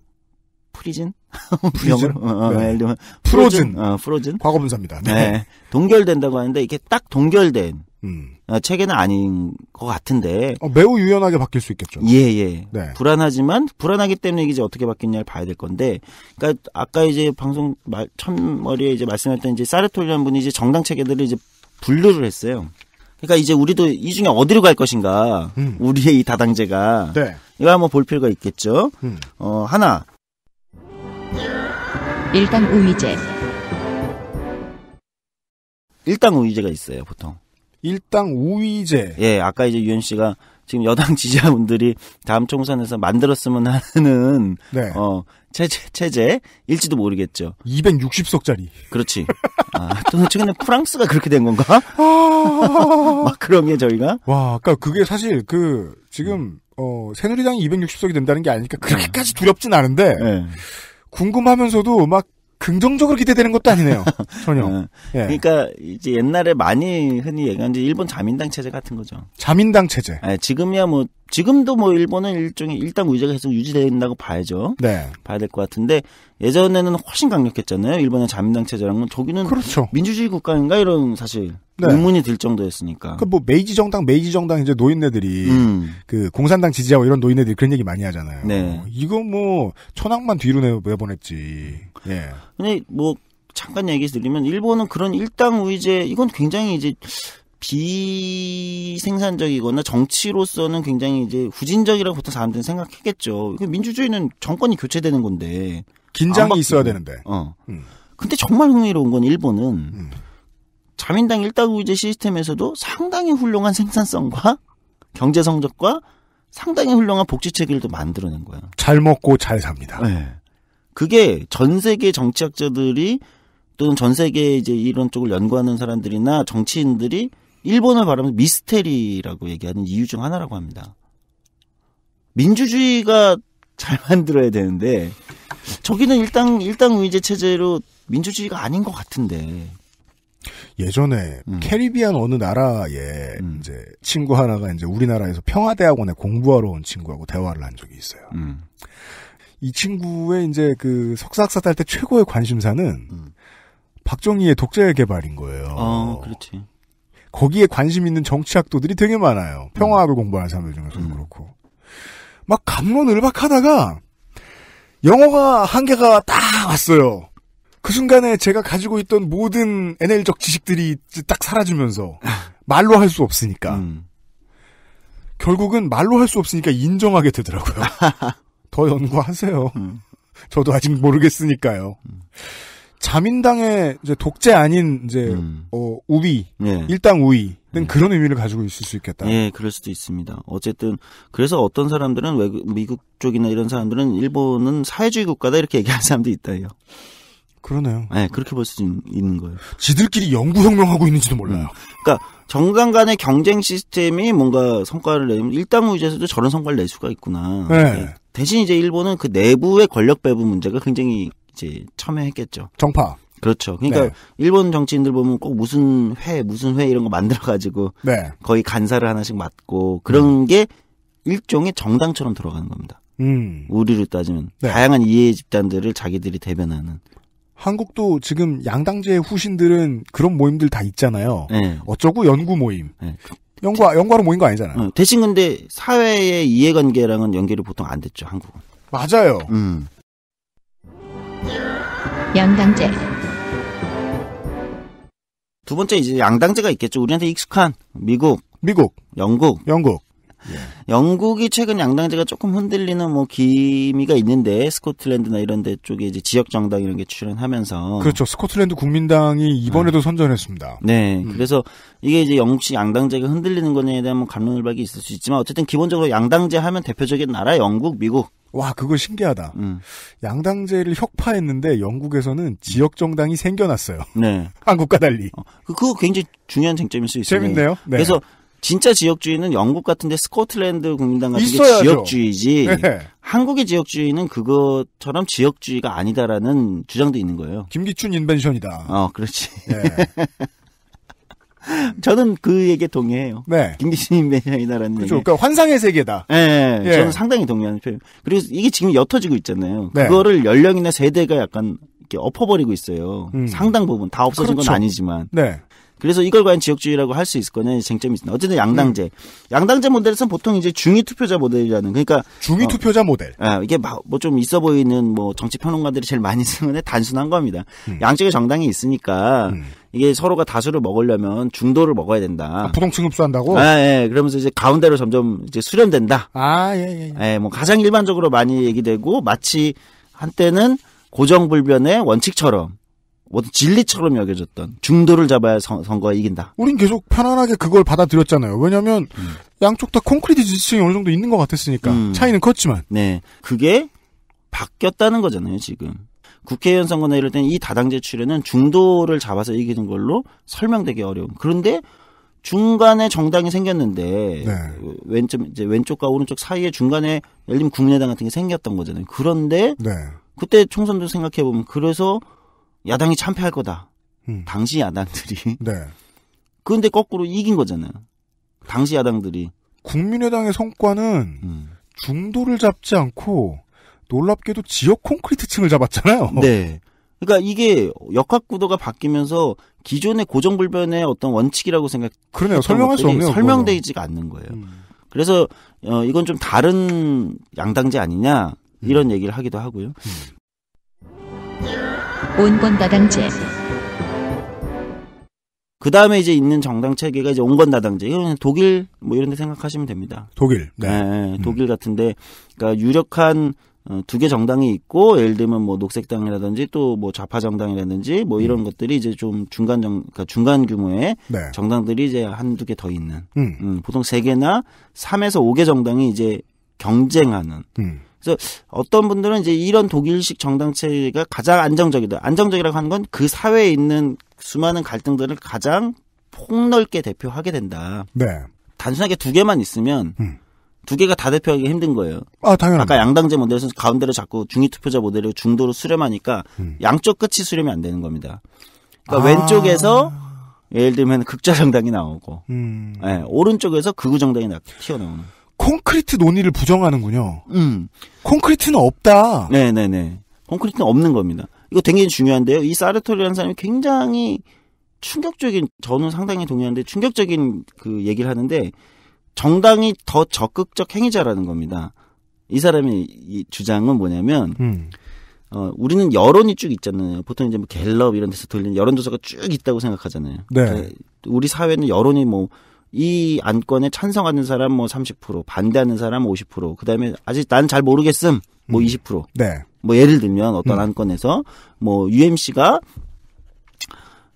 프리즌? 프리즌? 어, 어 네. 예를 들면 프로즌. 프로즌. 어, 프로즌. 과거 분사입니다. 네. 네. 동결된다고 하는데 이게 딱 동결된 음. 아, 체계는 아닌 것 같은데 어, 매우 유연하게 바뀔 수 있겠죠. 예예. 예. 네. 불안하지만 불안하기 때문에 이제 어떻게 바뀌냐를 봐야 될 건데, 그러니까 아까 이제 방송 말, 첫머리에 이제 말씀했던 이제 사르토리라는 분이 이제 정당 체계들을 이제 분류를 했어요. 그러니까 이제 우리도 이 중에 어디로 갈 것인가, 음. 우리의 이 다당제가 네. 이거 한번 볼 필요가 있겠죠. 음. 어 하나 일당 우위제 일당 우위제가 있어요 보통. 일당 우위제. 예, 아까 이제 유현 씨가 지금 여당 지지자분들이 다음 총선에서 만들었으면 하는 네. 어 체제 체제일지도 모르겠죠. 260석짜리. 그렇지. 아, 또 최근에 프랑스가 그렇게 된 건가? 아. 막 그런 게 저희가. 와, 아까 그러니까 그게 사실 그 지금 어 새누리당이 260석이 된다는 게 아니니까 그렇게까지 두렵진 않은데 네. 궁금하면서도 막 긍정적으로 기대되는 것도 아니네요. 전혀. 어. 예. 그러니까 이제 옛날에 많이 흔히 얘기한이 일본 자민당 체제 같은 거죠. 자민당 체제. 예, 지금이야 뭐 지금도 뭐 일본은 일종의 일당 의제가 계속 유지된다고 봐야죠. 네. 봐야 될 것 같은데 예전에는 훨씬 강력했잖아요. 일본의 자민당 체제라는 건 저기는 그렇죠. 민주주의 국가인가 이런 사실 네. 의문이 들 정도였으니까. 그 뭐 메이지 정당, 메이지 정당 이제 노인네들이 음. 그 공산당 지지하고 이런 노인네들이 그런 얘기 많이 하잖아요. 네. 이거 뭐 천황만 뒤로 내보냈지. 예. 근데 뭐 잠깐 얘기 드리면 일본은 그런 일당 우위제 이건 굉장히 이제 비생산적이거나 정치로서는 굉장히 이제 후진적이라고 보통 사람들은 생각했겠죠. 그 민주주의는 정권이 교체되는 건데 긴장이 있어야 되는데. 어. 음. 근데 정말 흥미로운 건 일본은 음. 자민당 일당 우위제 시스템에서도 상당히 훌륭한 생산성과 경제 성적과 상당히 훌륭한 복지 체계를 또 만들어낸 거야. 잘 먹고 잘 삽니다. 네. 그게 전 세계 정치학자들이 또는 전 세계 이제 이런 쪽을 연구하는 사람들이나 정치인들이 일본을 바라면 미스테리라고 얘기하는 이유 중 하나라고 합니다. 민주주의가 잘 만들어야 되는데 저기는 일당 일당 의제 체제로 민주주의가 아닌 것 같은데 예전에 음. 캐리비안 어느 나라에 음. 이제 친구 하나가 이제 우리나라에서 평화대학원에 공부하러 온 친구하고 대화를 한 적이 있어요. 음. 이 친구의 이제 그 석사학사 딸 때 최고의 관심사는 음. 박정희의 독자의 개발인 거예요. 어, 그렇지. 거기에 관심 있는 정치학도들이 되게 많아요. 음. 평화학을 음. 공부하는 사람들 중에서도 음. 그렇고. 막 감론을박하다가 영어가 한계가 딱 왔어요. 그 순간에 제가 가지고 있던 모든 NL적 지식들이 딱 사라지면서 말로 할 수 없으니까. 음. 결국은 말로 할 수 없으니까 인정하게 되더라고요. 더 연구하세요. 음. 저도 아직 모르겠으니까요. 음. 자민당의 이제 독재 아닌 이제 음. 어, 우위 예. 일당 우위는 예. 그런 의미를 가지고 있을 수 있겠다. 예, 그럴 수도 있습니다. 어쨌든 그래서 어떤 사람들은 외국 미국 쪽이나 이런 사람들은 일본은 사회주의 국가다 이렇게 얘기하는 사람도 있다요. 그러네요. 네, 그렇게 볼 수 있는 거예요. 지들끼리 연구혁명하고 있는지도 몰라요. 음. 그러니까 정당 간의 경쟁 시스템이 뭔가 성과를 내면 일당 우위제에서도 저런 성과를 낼 수가 있구나. 네. 예. 대신 이제 일본은 그 내부의 권력 배분 문제가 굉장히 이제 첨예했겠죠. 정파. 그렇죠. 그러니까 네. 일본 정치인들 보면 꼭 무슨 회, 무슨 회 이런 거 만들어 가지고 네. 거의 간사를 하나씩 맡고 그런 음. 게 일종의 정당처럼 들어가는 겁니다. 음. 우리로 따지면 네. 다양한 이해 집단들을 자기들이 대변하는. 한국도 지금 양당제 후신들은 그런 모임들 다 있잖아요. 네. 어쩌고 연구 모임, 네. 영과 영과로 모인 거 아니잖아요. 응. 대신 근데 사회의 이해관계랑은 연결이 보통 안 됐죠 한국은. 맞아요. 음. 양당제. 두 번째 이제 양당제가 있겠죠. 우리한테 익숙한 미국, 미국, 영국, 영국, 예. 영국이 최근 양당제가 조금 흔들리는 뭐 기미가 있는데 스코틀랜드나 이런 데 쪽에 이제 지역 정당 이런 게 출연하면서 그렇죠. 스코틀랜드 국민당이 이번에도 네. 선전했습니다. 네. 음. 그래서 이게 이제 영국식 양당제가 흔들리는 거냐에 대한 뭐 감론을박이 있을 수 있지만 어쨌든 기본적으로 양당제 하면 대표적인 나라 영국, 미국 와, 그거 신기하다. 음. 양당제를 혁파했는데 영국에서는 지역 정당이 생겨났어요. 네. 한국과 달리. 어, 그, 그거 굉장히 중요한 쟁점일 수 있어요. 재밌네요. 네. 그래서 네. 진짜 지역주의는 영국 같은데 스코틀랜드 국민당 같은 있어야죠. 게 지역주의지 네. 한국의 지역주의는 그것처럼 지역주의가 아니다라는 주장도 있는 거예요. 김기춘 인벤션이다. 어, 그렇지. 네. 저는 그에게 동의해요. 네. 김기춘 인벤션이다라는. 그렇죠. 얘기. 그러니까 환상의 세계다. 네, 예. 저는 상당히 동의하는 표현. 그리고 이게 지금 옅어지고 있잖아요. 네. 그거를 연령이나 세대가 약간 이렇게 엎어버리고 있어요. 음. 상당 부분 다 없어진 그렇죠. 건 아니지만. 네. 그래서 이걸 과연 지역주의라고 할 수 있을 거냐 쟁점이 있습니다. 어쨌든 양당제. 음. 양당제 모델에서는 보통 이제 중위 투표자 모델이라는 그러니까 중위 어, 투표자 모델. 아, 이게 뭐 좀 있어 보이는 뭐 정치 평론가들이 제일 많이 쓰는 단순한 겁니다. 음. 양쪽의 정당이 있으니까 음. 이게 서로가 다수를 먹으려면 중도를 먹어야 된다. 아, 부동층 흡수한다고? 아, 예. 그러면서 이제 가운데로 점점 이제 수렴된다. 아, 예, 예. 예, 예 뭐 가장 일반적으로 많이 얘기되고 마치 한때는 고정불변의 원칙처럼 어떤 진리처럼 여겨졌던 중도를 잡아야 선, 거가 이긴다. 우린 계속 편안하게 그걸 받아들였잖아요. 왜냐하면 음. 양쪽 다 콘크리트 지지층이 어느 정도 있는 것 같았으니까 음. 차이는 컸지만. 네, 그게 바뀌었다는 거잖아요. 지금 국회의원 선거나 이럴 때는 이 다당제 출연은 중도를 잡아서 이기는 걸로 설명되기 어려운 그런데 중간에 정당이 생겼는데 네. 왼쪽 이제 왼쪽과 오른쪽 사이에 중간에 열린 국민의당 같은 게 생겼던 거잖아요. 그런데 네. 그때 총선도 생각해 보면 그래서 야당이 참패할 거다. 음. 당시 야당들이. 네. 그런데 거꾸로 이긴 거잖아요. 당시 야당들이. 국민의당의 성과는 음. 중도를 잡지 않고 놀랍게도 지역 콘크리트층을 잡았잖아요. 네. 그러니까 이게 역학구도가 바뀌면서 기존의 고정불변의 어떤 원칙이라고 생각. 그러네요. 설명할 수 없네요. 설명되지가 않는 거예요. 음. 그래서 어, 이건 좀 다른 양당제 아니냐 음. 이런 얘기를 하기도 하고요. 음. 온건다당제 그 다음에 이제 있는 정당 체계가 이제 온건다당제. 이런 독일 뭐 이런 데 생각하시면 됩니다. 독일. 네. 네, 네 음. 독일 음. 같은데 그러니까 유력한 어, 두개 정당이 있고 예를 들면 뭐 녹색당이라든지 또 뭐 좌파 정당이라든지 뭐, 뭐 음. 이런 음. 것들이 이제 좀 중간 정 그러니까 중간 규모의 네. 정당들이 이제 한두 개 더 있는. 음. 음. 보통 세 개나 3에서 5개 정당이 이제 경쟁하는. 음. 그래서 어떤 분들은 이제 이런 독일식 정당체가 가장 안정적이다. 안정적이라고 하는 건 그 사회에 있는 수많은 갈등들을 가장 폭넓게 대표하게 된다. 네. 단순하게 두 개만 있으면 음. 두 개가 다 대표하기 힘든 거예요. 아, 당연 아까 양당제 모델에서 가운데로 자꾸 중위 투표자 모델을 중도로 수렴하니까 음. 양쪽 끝이 수렴이 안 되는 겁니다. 그러니까 아. 왼쪽에서 예를 들면 극좌 정당이 나오고, 음. 네, 오른쪽에서 극우 정당이 튀어나오는. 콘크리트 논의를 부정하는군요. 음. 콘크리트는 없다. 네네네. 네, 네. 콘크리트는 없는 겁니다. 이거 굉장히 중요한데요. 이 사르토리라는 사람이 굉장히 충격적인, 저는 상당히 동의하는데 충격적인 그 얘기를 하는데 정당이 더 적극적 행위자라는 겁니다. 이 사람의 이 주장은 뭐냐면, 음. 어, 우리는 여론이 쭉 있잖아요. 보통 이제 뭐 갤럽 이런 데서 들리는 여론조사가 쭉 있다고 생각하잖아요. 네. 그러니까 우리 사회는 여론이 뭐이 안건에 찬성하는 사람 뭐 30%, 반대하는 사람 50%, 그 다음에 아직 난 잘 모르겠음 뭐 20%. 음. 네. 뭐 예를 들면 어떤 음. 안건에서 뭐 UMC가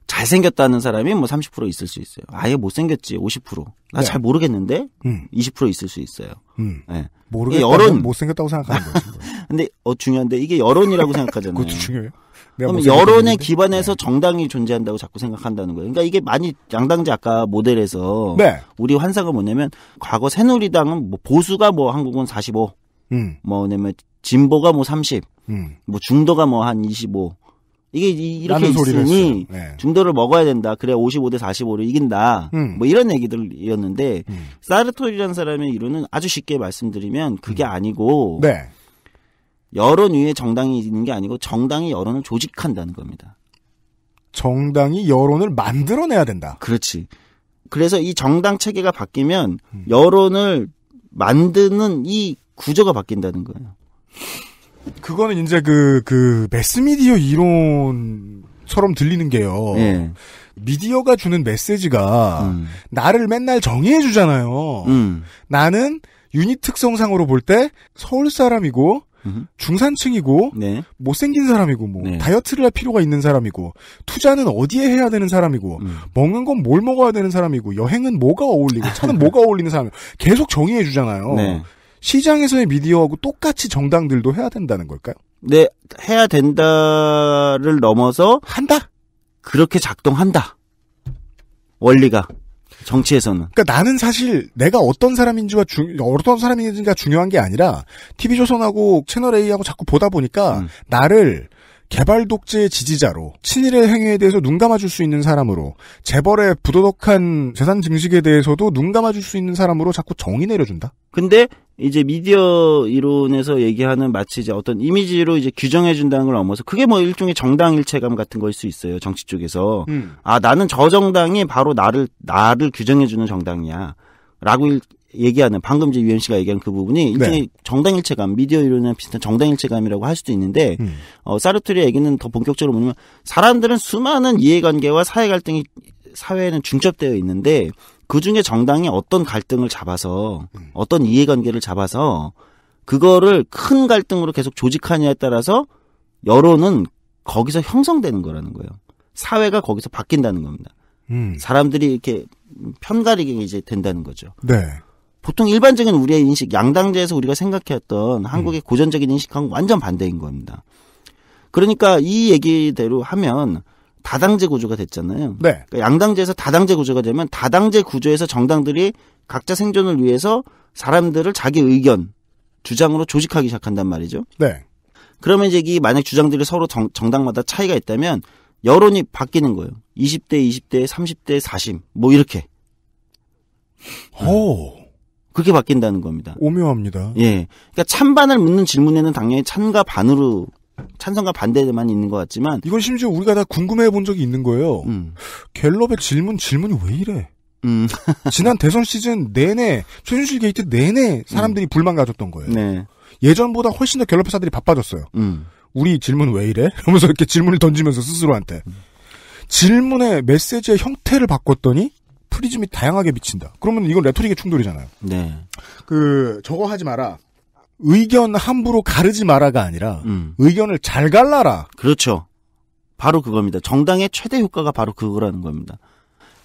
잘생겼다는 사람이 뭐 30% 있을 수 있어요. 아예 못생겼지 50%. 나잘 네. 모르겠는데 음. 20% 있을 수 있어요. 음. 네. 예. 모르겠다. 여론 못생겼다고 생각하는 거죠. 근데 어 중요한데 이게 여론이라고 생각하잖아요. 그것도 중요해요. 그럼 여론에 기반해서 네. 정당이 존재한다고 자꾸 생각한다는 거예요. 그러니까 이게 많이 양당제 아까 모델에서 네. 우리 환상은 뭐냐면 과거 새누리당은 뭐 보수가 뭐 한국은 45, 음. 뭐냐면 진보가 뭐 30, 음. 뭐 중도가 뭐 한 25. 이게 이렇게 있으니 네. 중도를 먹어야 된다. 그래 55 대 45로 이긴다. 음. 뭐 이런 얘기들이었는데 음. 사르토리라는 사람의 이론은 아주 쉽게 말씀드리면 그게 음. 아니고 네. 여론 위에 정당이 있는 게 아니고 정당이 여론을 조직한다는 겁니다. 정당이 여론을 만들어내야 된다. 그렇지. 그래서 이 정당 체계가 바뀌면 음. 여론을 만드는 이 구조가 바뀐다는 거예요. 그거는 이제 그, 그, 매스미디어 이론처럼 들리는 게요. 네. 미디어가 주는 메시지가 음. 나를 맨날 정의해주잖아요. 음. 나는 유닛 특성상으로 볼 때 서울 사람이고 으흠. 중산층이고 네. 못생긴 사람이고 뭐 네. 다이어트를 할 필요가 있는 사람이고 투자는 어디에 해야 되는 사람이고 음. 먹는 건 뭘 먹어야 되는 사람이고 여행은 뭐가 어울리고 차는 뭐가 어울리는 사람 계속 정의해 주잖아요. 네. 시장에서의 미디어하고 똑같이 정당들도 해야 된다는 걸까요? 네, 해야 된다를 넘어서 한다. 그렇게 작동한다. 원리가 정치에서는. 그러니까 나는 사실 내가 어떤 사람인지와중 어떤 사람인지가 중요한 게 아니라 TV 조선하고 채널 A하고 자꾸 보다 보니까 음. 나를 개발 독재의 지지자로 친일의 행위에 대해서 눈 감아줄 수 있는 사람으로 재벌의 부도덕한 재산 증식에 대해서도 눈 감아줄 수 있는 사람으로 자꾸 정의 내려준다. 근데 이제 미디어 이론에서 얘기하는 마치 이제 어떤 이미지로 이제 규정해준다는 걸 넘어서 그게 뭐 일종의 정당일체감 같은 거일 수 있어요 정치 쪽에서 음. 아 나는 저 정당이 바로 나를 나를 규정해주는 정당이야라고 얘기하는 방금 이제 유현 씨가 얘기한 그 부분이 네. 일종의 네. 정당일체감, 미디어 이론이랑 비슷한 정당일체감이라고 할 수도 있는데 음. 어, 사르트리의 얘기는 더 본격적으로 뭐냐면 사람들은 수많은 이해관계와 사회 갈등이 사회에는 중첩되어 있는데 그 중에 정당이 어떤 갈등을 잡아서 음. 어떤 이해관계를 잡아서 그거를 큰 갈등으로 계속 조직하냐에 느 따라서 여론은 거기서 형성되는 거라는 거예요. 사회가 거기서 바뀐다는 겁니다. 음. 사람들이 이렇게 편가리게 이제 된다는 거죠. 네. 보통 일반적인 우리의 인식, 양당제에서 우리가 생각했던 음. 한국의 음. 고전적인 인식하고 완전 반대인 겁니다. 그러니까 이 얘기대로 하면 다당제 구조가 됐잖아요. 네. 그러니까 양당제에서 다당제 구조가 되면 다당제 구조에서 정당들이 각자 생존을 위해서 사람들을 자기 의견, 주장으로 조직하기 시작한단 말이죠. 네. 그러면 이제 이 만약 주장들이 서로 정, 당마다 차이가 있다면 여론이 바뀌는 거예요. 20대, 20대, 30대, 40. 뭐 이렇게. 오. 그렇게 바뀐다는 겁니다. 오묘합니다. 예. 그러니까 찬반을 묻는 질문에는 당연히 찬과 반으로 찬성과 반대만 있는 것 같지만 이건 심지어 우리가 다 궁금해 본 적이 있는 거예요. 음. 갤럽의 질문 질문이 왜 이래? 음. 지난 대선 시즌 내내 최순실 게이트 내내 사람들이 음. 불만 가졌던 거예요. 네. 예전보다 훨씬 더 갤럽 회사들이 바빠졌어요. 음. 우리 질문 왜 이래? 이러면서 이렇게 질문을 던지면서 스스로한테 음. 질문의 메시지의 형태를 바꿨더니 프리즘이 다양하게 비친다. 그러면 이건 레토릭의 충돌이잖아요. 네. 그 저거 하지 마라. 의견 함부로 가르지 마라가 아니라 음. 의견을 잘 갈라라. 그렇죠. 바로 그겁니다. 정당의 최대 효과가 바로 그거라는 겁니다.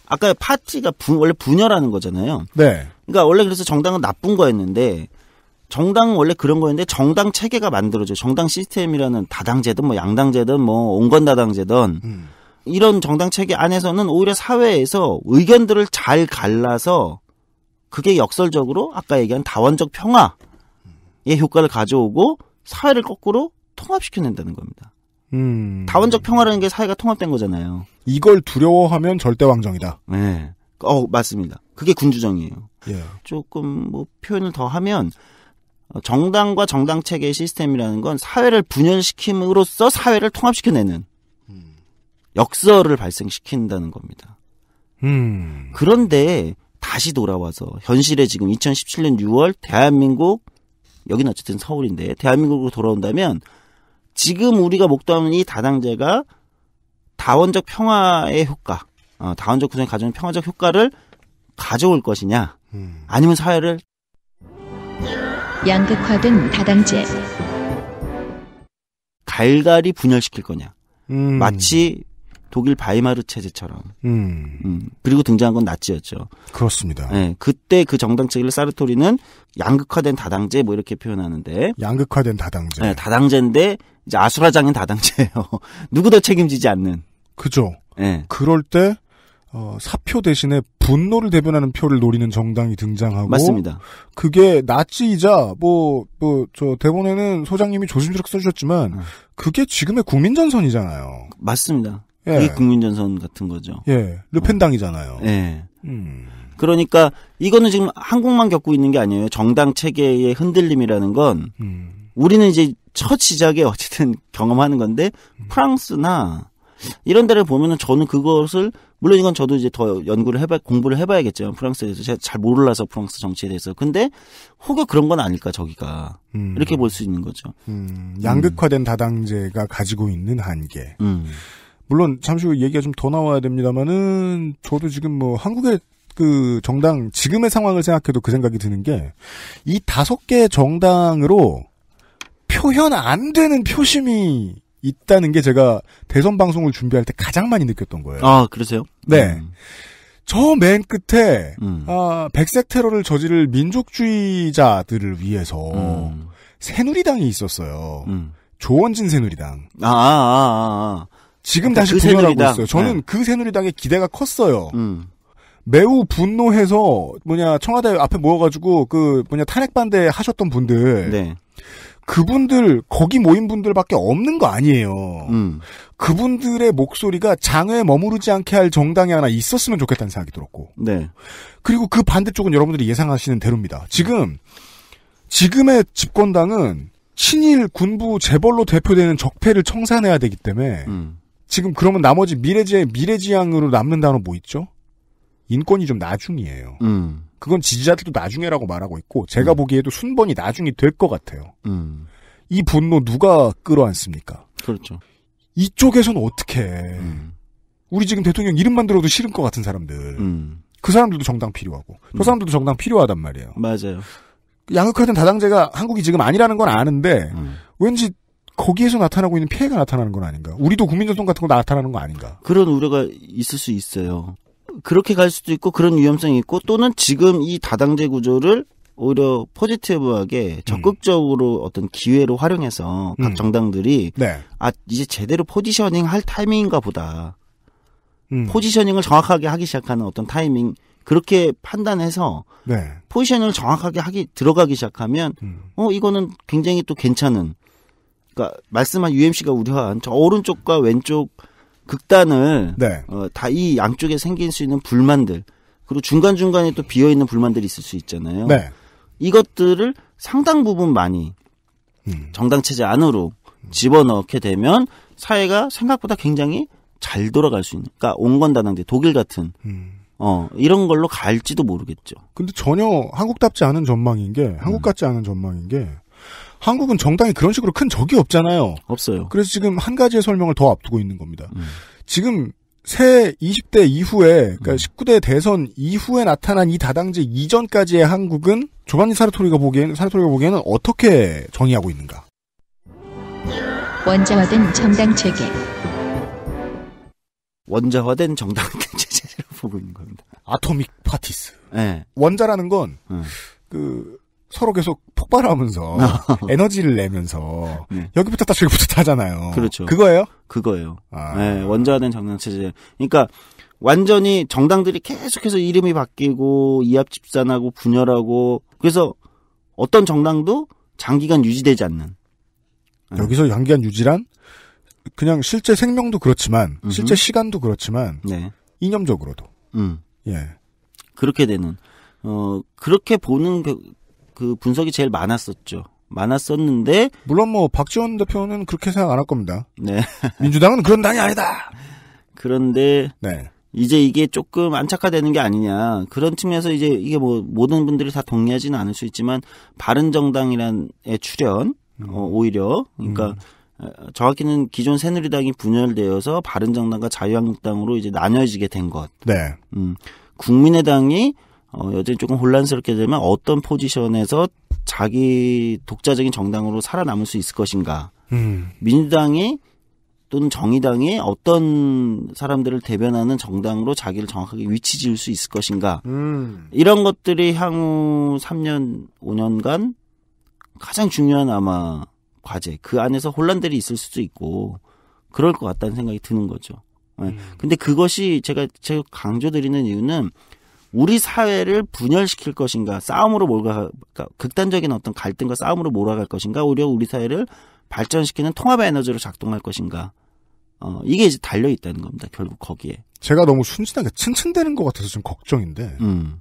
아까 파티가 부, 원래 분열하는 거잖아요. 네. 그러니까 원래 그래서 정당은 나쁜 거였는데 정당은 원래 그런 거였는데 정당 체계가 만들어져 정당 시스템이라는 다당제든 뭐 양당제든 뭐 온건다당제든 음. 이런 정당 체계 안에서는 오히려 사회에서 의견들을 잘 갈라서 그게 역설적으로 아까 얘기한 다원적 평화의 효과를 가져오고 사회를 거꾸로 통합시켜낸다는 겁니다. 음. 다원적 평화라는 게 사회가 통합된 거잖아요. 이걸 두려워하면 절대 왕정이다. 네. 어, 맞습니다. 그게 군주정이에요. 예. 조금 뭐 표현을 더 하면 정당과 정당 체계 시스템이라는 건 사회를 분열시킴으로써 사회를 통합시켜내는 역설을 발생시킨다는 겁니다. 음. 그런데 다시 돌아와서 현실에 지금 2017년 6월 대한민국 여기는 어쨌든 서울인데 대한민국으로 돌아온다면 지금 우리가 목도하는 이 다당제가 다원적 평화의 효과, 어, 다원적 구성이 가져오 평화적 효과를 가져올 것이냐, 음. 아니면 사회를 양극화된 다당제 갈갈이 분열시킬 거냐. 음. 마치 독일 바이마르 체제처럼. 음. 음. 그리고 등장한 건 나치였죠. 그렇습니다. 네, 그때 그 정당 체계를 사르토리는 양극화된 다당제 뭐 이렇게 표현하는데. 양극화된 다당제. 네, 다당제인데 이제 아수라장인 다당제예요. 누구도 책임지지 않는. 그죠. 네. 그럴 때 어, 사표 대신에 분노를 대변하는 표를 노리는 정당이 등장하고 맞습니다. 그게 나치이자 뭐뭐저 대본에는 소장님이 조심스럽게 써주셨지만 음. 그게 지금의 국민전선이잖아요. 맞습니다. 예. 이 국민전선 같은 거죠. 예. 르펜당이잖아요. 어. 예. 음. 그러니까 이거는 지금 한국만 겪고 있는 게 아니에요. 정당 체계의 흔들림이라는 건 음. 우리는 이제 첫 시작에 어쨌든 경험하는 건데 음. 프랑스나 이런 데를 보면은 저는 그것을 물론 이건 저도 이제 더 연구를 해봐 공부를 해봐야겠지만 프랑스에 서 제가 잘 몰라서 프랑스 정치에 대해서 근데 혹여 그런 건 아닐까 저기가 음. 이렇게 볼 수 있는 거죠. 음. 양극화된 다당제가 가지고 있는 한계. 음. 물론 잠시 후 얘기가 좀 더 나와야 됩니다만은 저도 지금 뭐 한국의 그 정당 지금의 상황을 생각해도 그 생각이 드는 게 이 다섯 개 정당으로 표현 안 되는 표심이 있다는 게 제가 대선 방송을 준비할 때 가장 많이 느꼈던 거예요. 아 그러세요? 네. 음. 저맨 끝에 음. 아, 백색 테러를 저지를 민족주의자들을 위해서 음. 새누리당이 있었어요. 음. 조원진 새누리당. 아, 아, 아, 아. 지금 다시 그 분열하고 새누리당. 있어요. 저는 네. 그 새누리당의 기대가 컸어요. 음. 매우 분노해서 뭐냐 청와대 앞에 모여가지고 그 뭐냐 탄핵 반대 하셨던 분들 네. 그분들 거기 모인 분들밖에 없는 거 아니에요. 음. 그분들의 목소리가 장외에 머무르지 않게 할 정당이 하나 있었으면 좋겠다는 생각이 들었고. 네. 그리고 그 반대쪽은 여러분들이 예상하시는 대로입니다. 지금 지금의 집권당은 친일 군부 재벌로 대표되는 적폐를 청산해야 되기 때문에 음. 지금 그러면 나머지 미래지의 미래지향으로 남는 단어 뭐 있죠? 인권이 좀 나중이에요. 음. 그건 지지자들도 나중에라고 말하고 있고 제가 음. 보기에도 순번이 나중이 될 것 같아요. 음. 이 분노 누가 끌어안습니까? 그렇죠. 이쪽에서는 어떻게 음. 우리 지금 대통령 이름만 들어도 싫은 것 같은 사람들. 음. 그 사람들도 정당 필요하고 저 음. 사람들도 정당 필요하단 말이에요. 맞아요. 양극화된 다당제가 한국이 지금 아니라는 건 아는데 왠지 거기에서 나타나고 있는 피해가 나타나는 건 아닌가? 우리도 국민전통 같은 거 나타나는 거 아닌가? 그런 우려가 있을 수 있어요. 그렇게 갈 수도 있고 그런 위험성이 있고 또는 지금 이 다당제 구조를 오히려 포지티브하게 음. 적극적으로 음. 어떤 기회로 활용해서 음. 각 음. 정당들이 네. 아 이제 제대로 포지셔닝 할 타이밍인가 보다. 음. 포지셔닝을 정확하게 하기 시작하는 어떤 타이밍 그렇게 판단해서 네. 포지셔닝을 정확하게 하기 들어가기 시작하면 음. 어 이거는 굉장히 또 괜찮은 그러니까 말씀한 UMC가 우려한 저 오른쪽과 왼쪽 극단을 네. 어, 다 이 양쪽에 생길 수 있는 불만들 그리고 중간 중간에 또 비어 있는 불만들이 있을 수 있잖아요. 네. 이것들을 상당 부분 많이 음. 정당 체제 안으로 집어넣게 되면 사회가 생각보다 굉장히 잘 돌아갈 수 있는. 그러니까 온건다당제 독일 같은 음. 어 이런 걸로 갈지도 모르겠죠. 근데 전혀 한국답지 않은 전망인 게 한국 음. 같지 않은 전망인 게 한국은 정당이 그런 식으로 큰 적이 없잖아요. 없어요. 그래서 지금 한 가지의 설명을 더 앞두고 있는 겁니다. 음. 지금 새 20대 이후에 그러니까 음. 19대 대선 이후에 나타난 이 다당제 이전까지의 한국은 조반니 사르토리가 보기에는 사르토리가 보기에는 어떻게 정의하고 있는가? 원자화된 정당 체계. 원자화된 정당 체제로 보고 있는 겁니다. 아토믹 파티스. 네. 원자라는 건그 예. 서로 계속 폭발하면서 에너지를 내면서 네. 여기 부터다 저기 부터다잖아요 그렇죠. 그거예요? 그거예요. 아. 네, 원자된 정당 체제. 그러니까 완전히 정당들이 계속해서 이름이 바뀌고 이합집산하고 분열하고 그래서 어떤 정당도 장기간 유지되지 않는. 네. 여기서 장기간 유지란 그냥 실제 생명도 그렇지만 음흠. 실제 시간도 그렇지만 네. 이념적으로도 음. 예 그렇게 되는 어 그렇게 보는 그 분석이 제일 많았었죠. 많았었는데 물론 뭐 박지원 대표는 그렇게 생각 안 할 겁니다. 네. 민주당은 그런 당이 아니다. 그런데 네. 이제 이게 조금 안착화되는 게 아니냐 그런 측면에서 이제 이게 뭐 모든 분들이 다 동의하지는 않을 수 있지만 바른 정당이란의 출현 음. 어, 오히려 그러니까 음. 어, 정확히는 기존 새누리당이 분열되어서 바른 정당과 자유한국당으로 이제 나뉘어지게 된 것. 네. 음. 국민의당이 어, 여전히 조금 혼란스럽게 되면 어떤 포지션에서 자기 독자적인 정당으로 살아남을 수 있을 것인가. 음. 민주당이 또는 정의당이 어떤 사람들을 대변하는 정당으로 자기를 정확하게 위치 지을 수 있을 것인가. 음. 이런 것들이 향후 3년, 5년간 가장 중요한 아마 과제. 그 안에서 혼란들이 있을 수도 있고 그럴 것 같다는 생각이 드는 거죠. 네. 음. 근데 그것이 제가 제가 강조드리는 이유는 우리 사회를 분열시킬 것인가, 싸움으로 몰가 그러니까 극단적인 어떤 갈등과 싸움으로 몰아갈 것인가, 오히려 우리 사회를 발전시키는 통합의 에너지로 작동할 것인가. 어, 이게 이제 달려 있다는 겁니다. 결국 거기에. 제가 너무 순진하게 층층대는 것 같아서 좀 걱정인데. 음.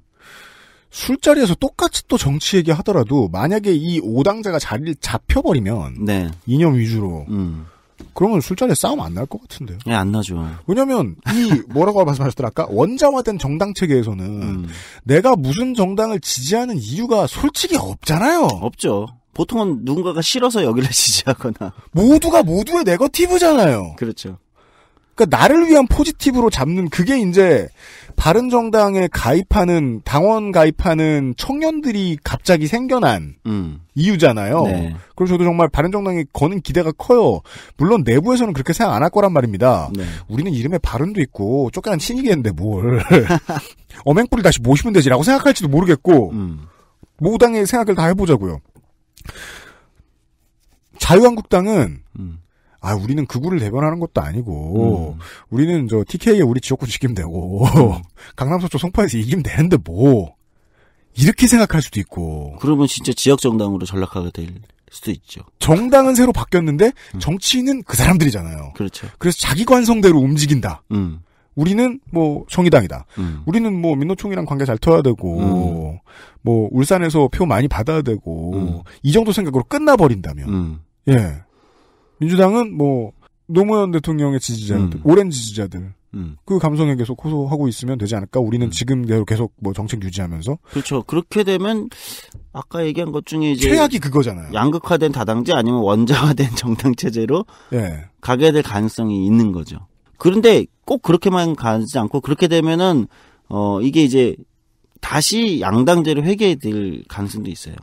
술자리에서 똑같이 또 정치 얘기하더라도 만약에 이 오당자가 자리를 잡혀버리면 네. 이념 위주로 음. 그러면 술자리에 싸움 안 날 것 같은데요. 네, 안 나죠. 왜냐면, 이, 뭐라고 말씀하셨더라, 아까? 원자화된 정당 체계에서는, 음. 내가 무슨 정당을 지지하는 이유가 솔직히 없잖아요. 없죠. 보통은 누군가가 싫어서 여기를 지지하거나. 모두가 모두의 네거티브잖아요. 그렇죠. 그러니까 나를 위한 포지티브로 잡는 그게 이제 바른 정당에 가입하는 당원 가입하는 청년들이 갑자기 생겨난 음. 이유잖아요. 네. 그리고 저도 정말 바른 정당에 거는 기대가 커요. 물론 내부에서는 그렇게 생각 안 할 거란 말입니다. 네. 우리는 이름에 바른도 있고 쫓겨난 친이겠는데 뭘 어맹뿌리 다시 모시면 되지라고 생각할지도 모르겠고 음. 모당의 생각을 다 해보자고요. 자유한국당은 음. 아, 우리는 그구를 대변하는 것도 아니고, 음. 우리는 저 TK에 우리 지역구 지키면 되고, 음. 강남서초 송파에서 이기면 되는데 뭐, 이렇게 생각할 수도 있고. 그러면 진짜 지역정당으로 전락하게 될 수도 있죠. 정당은 새로 바뀌었는데, 음. 정치인은 그 사람들이잖아요. 그렇죠. 그래서 자기 관성대로 움직인다. 음. 우리는 뭐 정의당이다. 음. 우리는 뭐 민노총이랑 관계 잘 터야 되고, 음. 뭐 울산에서 표 많이 받아야 되고, 음. 이 정도 생각으로 끝나버린다면, 음. 예. 민주당은 뭐 노무현 대통령의 지지자들, 음. 오랜 지지자들 음. 그 감성에 계속 호소하고 있으면 되지 않을까? 우리는 음. 지금대로 계속 뭐 정책 유지하면서 그렇죠. 그렇게 되면 아까 얘기한 것 중에 이제 최악이 그거잖아요. 양극화된 다당제 아니면 원자화된 정당 체제로 예. 가게 될 가능성이 있는 거죠. 그런데 꼭 그렇게만 가지 않고 그렇게 되면은 어 이게 이제 다시 양당제로 회귀될 가능성도 있어요.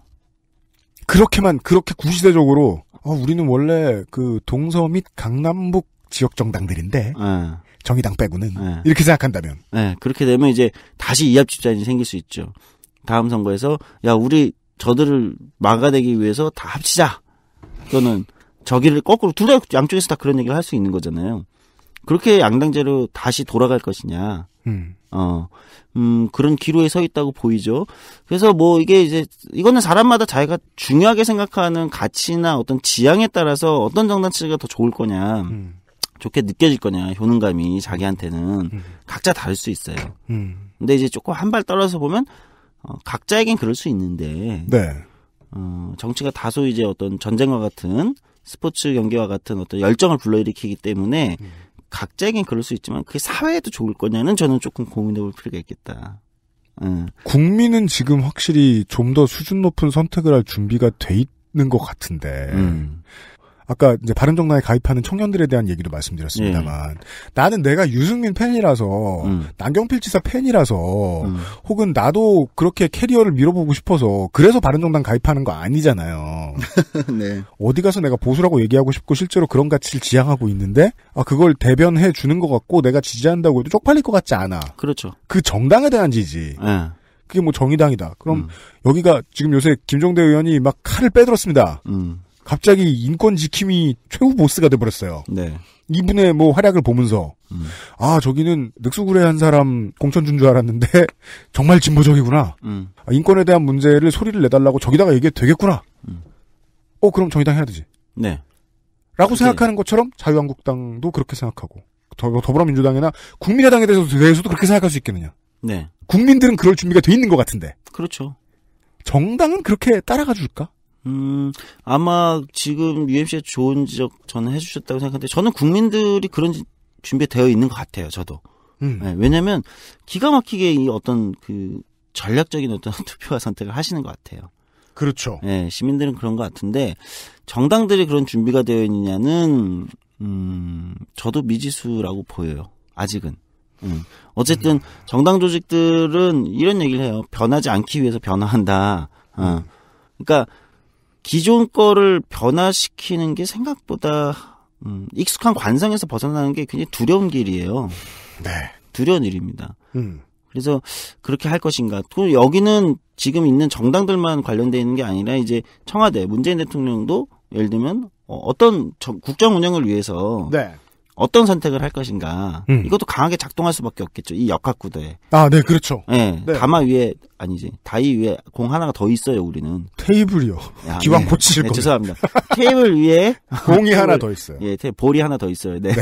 그렇게만 그렇게 구시대적으로 어, 우리는 원래 그 동서 및 강남북 지역 정당들인데 네. 정의당 빼고는 네. 이렇게 생각한다면 네. 그렇게 되면 이제 다시 이합 집단이 생길 수 있죠. 다음 선거에서 야 우리 저들을 막아내기 위해서 다 합치자 또는 저기를 거꾸로 둘 다 양쪽에서 다 그런 얘기를 할 수 있는 거잖아요. 그렇게 양당제로 다시 돌아갈 것이냐. 음. 어, 음, 그런 기로에 서 있다고 보이죠. 그래서 뭐 이게 이제, 이거는 사람마다 자기가 중요하게 생각하는 가치나 어떤 지향에 따라서 어떤 정당치가 더 좋을 거냐, 음. 좋게 느껴질 거냐, 효능감이 자기한테는 음. 각자 다를 수 있어요. 음. 근데 이제 조금 한 발 떨어서 보면, 어, 각자에겐 그럴 수 있는데, 네. 어, 정치가 다소 이제 어떤 전쟁과 같은 스포츠 경기와 같은 어떤 열정을 불러일으키기 때문에 음. 각자에겐 그럴 수 있지만 그게 사회에도 좋을 거냐는 저는 조금 고민해 볼 필요가 있겠다. 음. 국민은 지금 확실히 좀 더 수준 높은 선택을 할 준비가 돼 있는 것 같은데 음. 아까 이제 바른정당에 가입하는 청년들에 대한 얘기도 말씀드렸습니다만 예. 나는 내가 유승민 팬이라서 음. 남경필 지사 팬이라서 음. 혹은 나도 그렇게 캐리어를 밀어보고 싶어서 그래서 바른정당 가입하는 거 아니잖아요. 네. 어디 가서 내가 보수라고 얘기하고 싶고 실제로 그런 가치를 지향하고 있는데 아 그걸 대변해 주는 것 같고 내가 지지한다고 해도 쪽팔릴 것 같지 않아. 그렇죠. 그 정당에 대한 지지. 예. 그게 뭐 정의당이다. 그럼 음. 여기가 지금 요새 김종대 의원이 막 칼을 빼들었습니다. 음. 갑자기 인권 지킴이 최후 보스가 돼버렸어요. 네. 이분의 뭐 활약을 보면서 음. 아 저기는 늑수구레한 사람 공천 준줄 알았는데 정말 진보적이구나. 음. 아, 인권에 대한 문제를 소리를 내달라고 저기다가 얘기해 되겠구나. 음. 어 그럼 정의당 해야 되지. 네. 라고 생각하는 것처럼 자유한국당도 그렇게 생각하고 더, 더불어민주당이나 국민의당에 대해서도, 대해서도 그렇게 생각할 수 있겠느냐. 네. 국민들은 그럴 준비가 돼 있는 것 같은데. 그렇죠. 정당은 그렇게 따라가 줄까? 음, 아마 지금 UMC의 좋은 지적 저는 해주셨다고 생각하는데 저는 국민들이 그런 준비되어 있는 것 같아요. 저도. 음. 네, 왜냐면 기가 막히게 이 어떤 그 전략적인 어떤 투표와 선택을 하시는 것 같아요. 그렇죠. 네, 시민들은 그런 것 같은데 정당들이 그런 준비가 되어 있느냐는 음, 저도 미지수라고 보여요. 아직은. 음. 어쨌든 음. 정당 조직들은 이런 얘기를 해요. 변하지 않기 위해서 변화한다. 어. 음. 그러니까 기존 거를 변화시키는 게 생각보다 음, 익숙한 관상에서 벗어나는 게 굉장히 두려운 길이에요. 네. 두려운 일입니다. 음. 그래서 그렇게 할 것인가. 또 여기는 지금 있는 정당들만 관련돼 있는 게 아니라 이제 청와대 문재인 대통령도 예를 들면 어, 어떤 국정 운영을 위해서 네. 어떤 선택을 할 것인가. 음. 이것도 강하게 작동할 수밖에 없겠죠. 이 역학 구도에. 아, 네, 그렇죠. 네, 네. 다마 위에 아니지. 다이 위에 공 하나가 더 있어요. 우리는 테이블이요. 야, 기왕 네. 고치실 네, 죄송합니다. 테이블 위에 공이 테이블, 하나 더 있어요. 예, 테, 볼이 하나 더 있어요. 네. 네.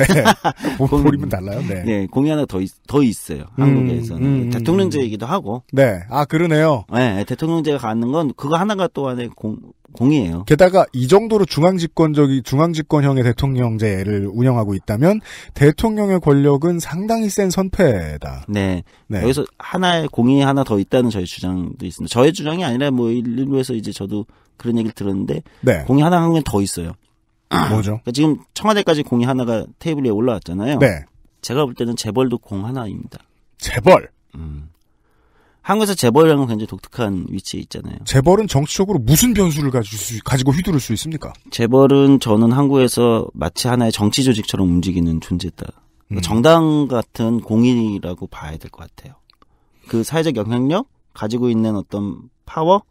공, 볼이면 달라요. 네. 네, 공이 하나 더더 더 있어요. 한국에서는 음, 예, 음 대통령제이기도 음. 하고. 네, 아 그러네요. 네, 대통령제가 갖는 건 그거 하나가 또 안에 공 공이에요. 게다가 이 정도로 중앙집권적이 중앙집권형의 대통령제를 운영하고 있다면 대통령의 권력은 상당히 센 선패다. 네. 네. 여기서 하나의 공이 하나 더 있다는 저희 주장도 있습니다. 저의 주장이 아니라 뭐 일부에서 이제 저도 그런 얘기를 들었는데 네. 공이 하나 한국더 있어요. 뭐죠? 그러니까 지금 청와대까지 공이 하나가 테이블 에 올라왔잖아요. 네. 제가 볼 때는 재벌도 공 하나입니다. 재벌. 음. 한국에서 재벌이라는 건 굉장히 독특한 위치에 있잖아요. 재벌은 정치적으로 무슨 변수를 가질 수, 가지고 휘두를 수 있습니까? 재벌은 저는 한국에서 마치 하나의 정치 조직처럼 움직이는 존재다. 그러니까 음. 정당 같은 공인이라고 봐야 될 것 같아요. 그 사회적 영향력 가지고 있는 어떤 파워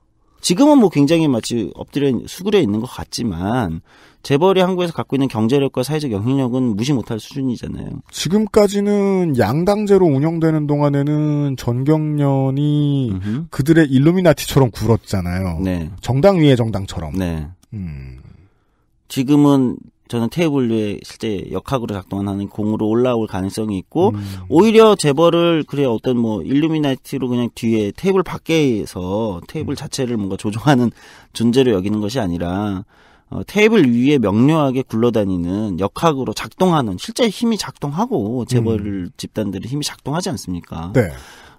지금은 뭐 굉장히 마치 엎드려 수그려 있는 것 같지만 재벌이 한국에서 갖고 있는 경제력과 사회적 영향력은 무시 못할 수준이잖아요. 지금까지는 양당제로 운영되는 동안에는 전경련이 음흠. 그들의 일루미나티처럼 굴었잖아요. 네. 정당 위의 정당처럼. 네. 음. 지금은 저는 테이블 위에 실제 역학으로 작동하는 공으로 올라올 가능성이 있고 음. 오히려 재벌을 그래 어떤 뭐 일루미나티로 그냥 뒤에 테이블 밖에서 테이블 음. 자체를 뭔가 조종하는 존재로 여기는 것이 아니라 어, 테이블 위에 명료하게 굴러다니는 역학으로 작동하는 실제 힘이 작동하고 재벌 음. 집단들의 힘이 작동하지 않습니까? 네.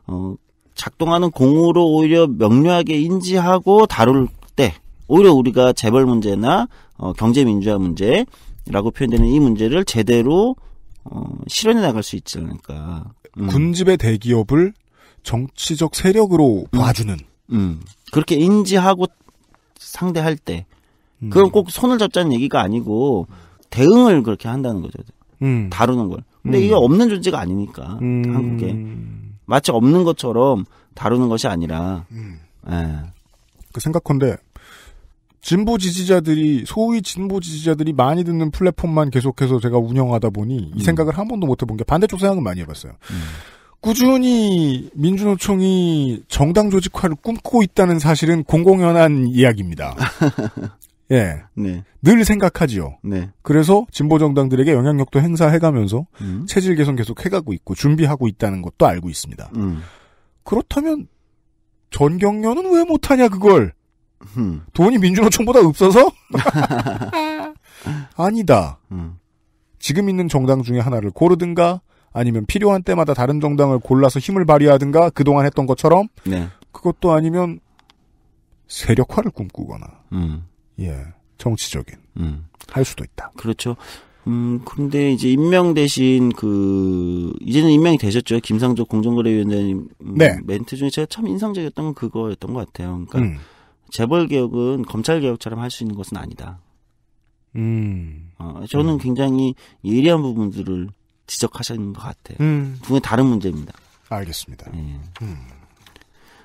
어, 작동하는 공으로 오히려 명료하게 인지하고 다룰 때 오히려 우리가 재벌 문제나 어, 경제 민주화 문제라고 표현되는 이 문제를 제대로 어, 실현해 나갈 수 있지 않을까. 음. 군집의 대기업을 정치적 세력으로 음. 봐주는. 음. 그렇게 인지하고 상대할 때 음. 그건 꼭 손을 잡자는 얘기가 아니고 대응을 그렇게 한다는 거죠. 음. 다루는 걸. 근데 음. 이게 없는 존재가 아니니까 음. 한국에 마치 없는 것처럼 다루는 것이 아니라. 음. 예. 그 생각컨대 진보 지지자들이 소위 진보 지지자들이 많이 듣는 플랫폼만 계속해서 제가 운영하다 보니 이 생각을 한 번도 못 해본 게 반대쪽 생각은 많이 해봤어요. 꾸준히 민주노총이 정당 조직화를 꿈꾸고 있다는 사실은 공공연한 이야기입니다. 예. 네. 늘 생각하지요. 네. 그래서 진보 정당들에게 영향력도 행사해가면서 음. 체질 개선 계속 해가고 있고 준비하고 있다는 것도 알고 있습니다. 음. 그렇다면 전경련은 왜 못하냐 그걸? 음. 돈이 민주노총보다 없어서? 아니다. 음. 지금 있는 정당 중에 하나를 고르든가 아니면 필요한 때마다 다른 정당을 골라서 힘을 발휘하든가 그동안 했던 것처럼 네. 그것도 아니면 세력화를 꿈꾸거나 음. 예, 정치적인 음. 할 수도 있다. 그렇죠. 음, 근데 이제 임명 대신 그 이제는 임명이 되셨죠. 김상조 공정거래위원장님 네. 멘트 중에 제가 참 인상적이었던 건 그거였던 것 같아요. 그러니까 음. 재벌 개혁은 검찰 개혁처럼 할 수 있는 것은 아니다. 음. 어, 저는 음. 굉장히 예리한 부분들을 지적하시는 것 같아요. 음. 분명 다른 문제입니다. 알겠습니다. 예. 음.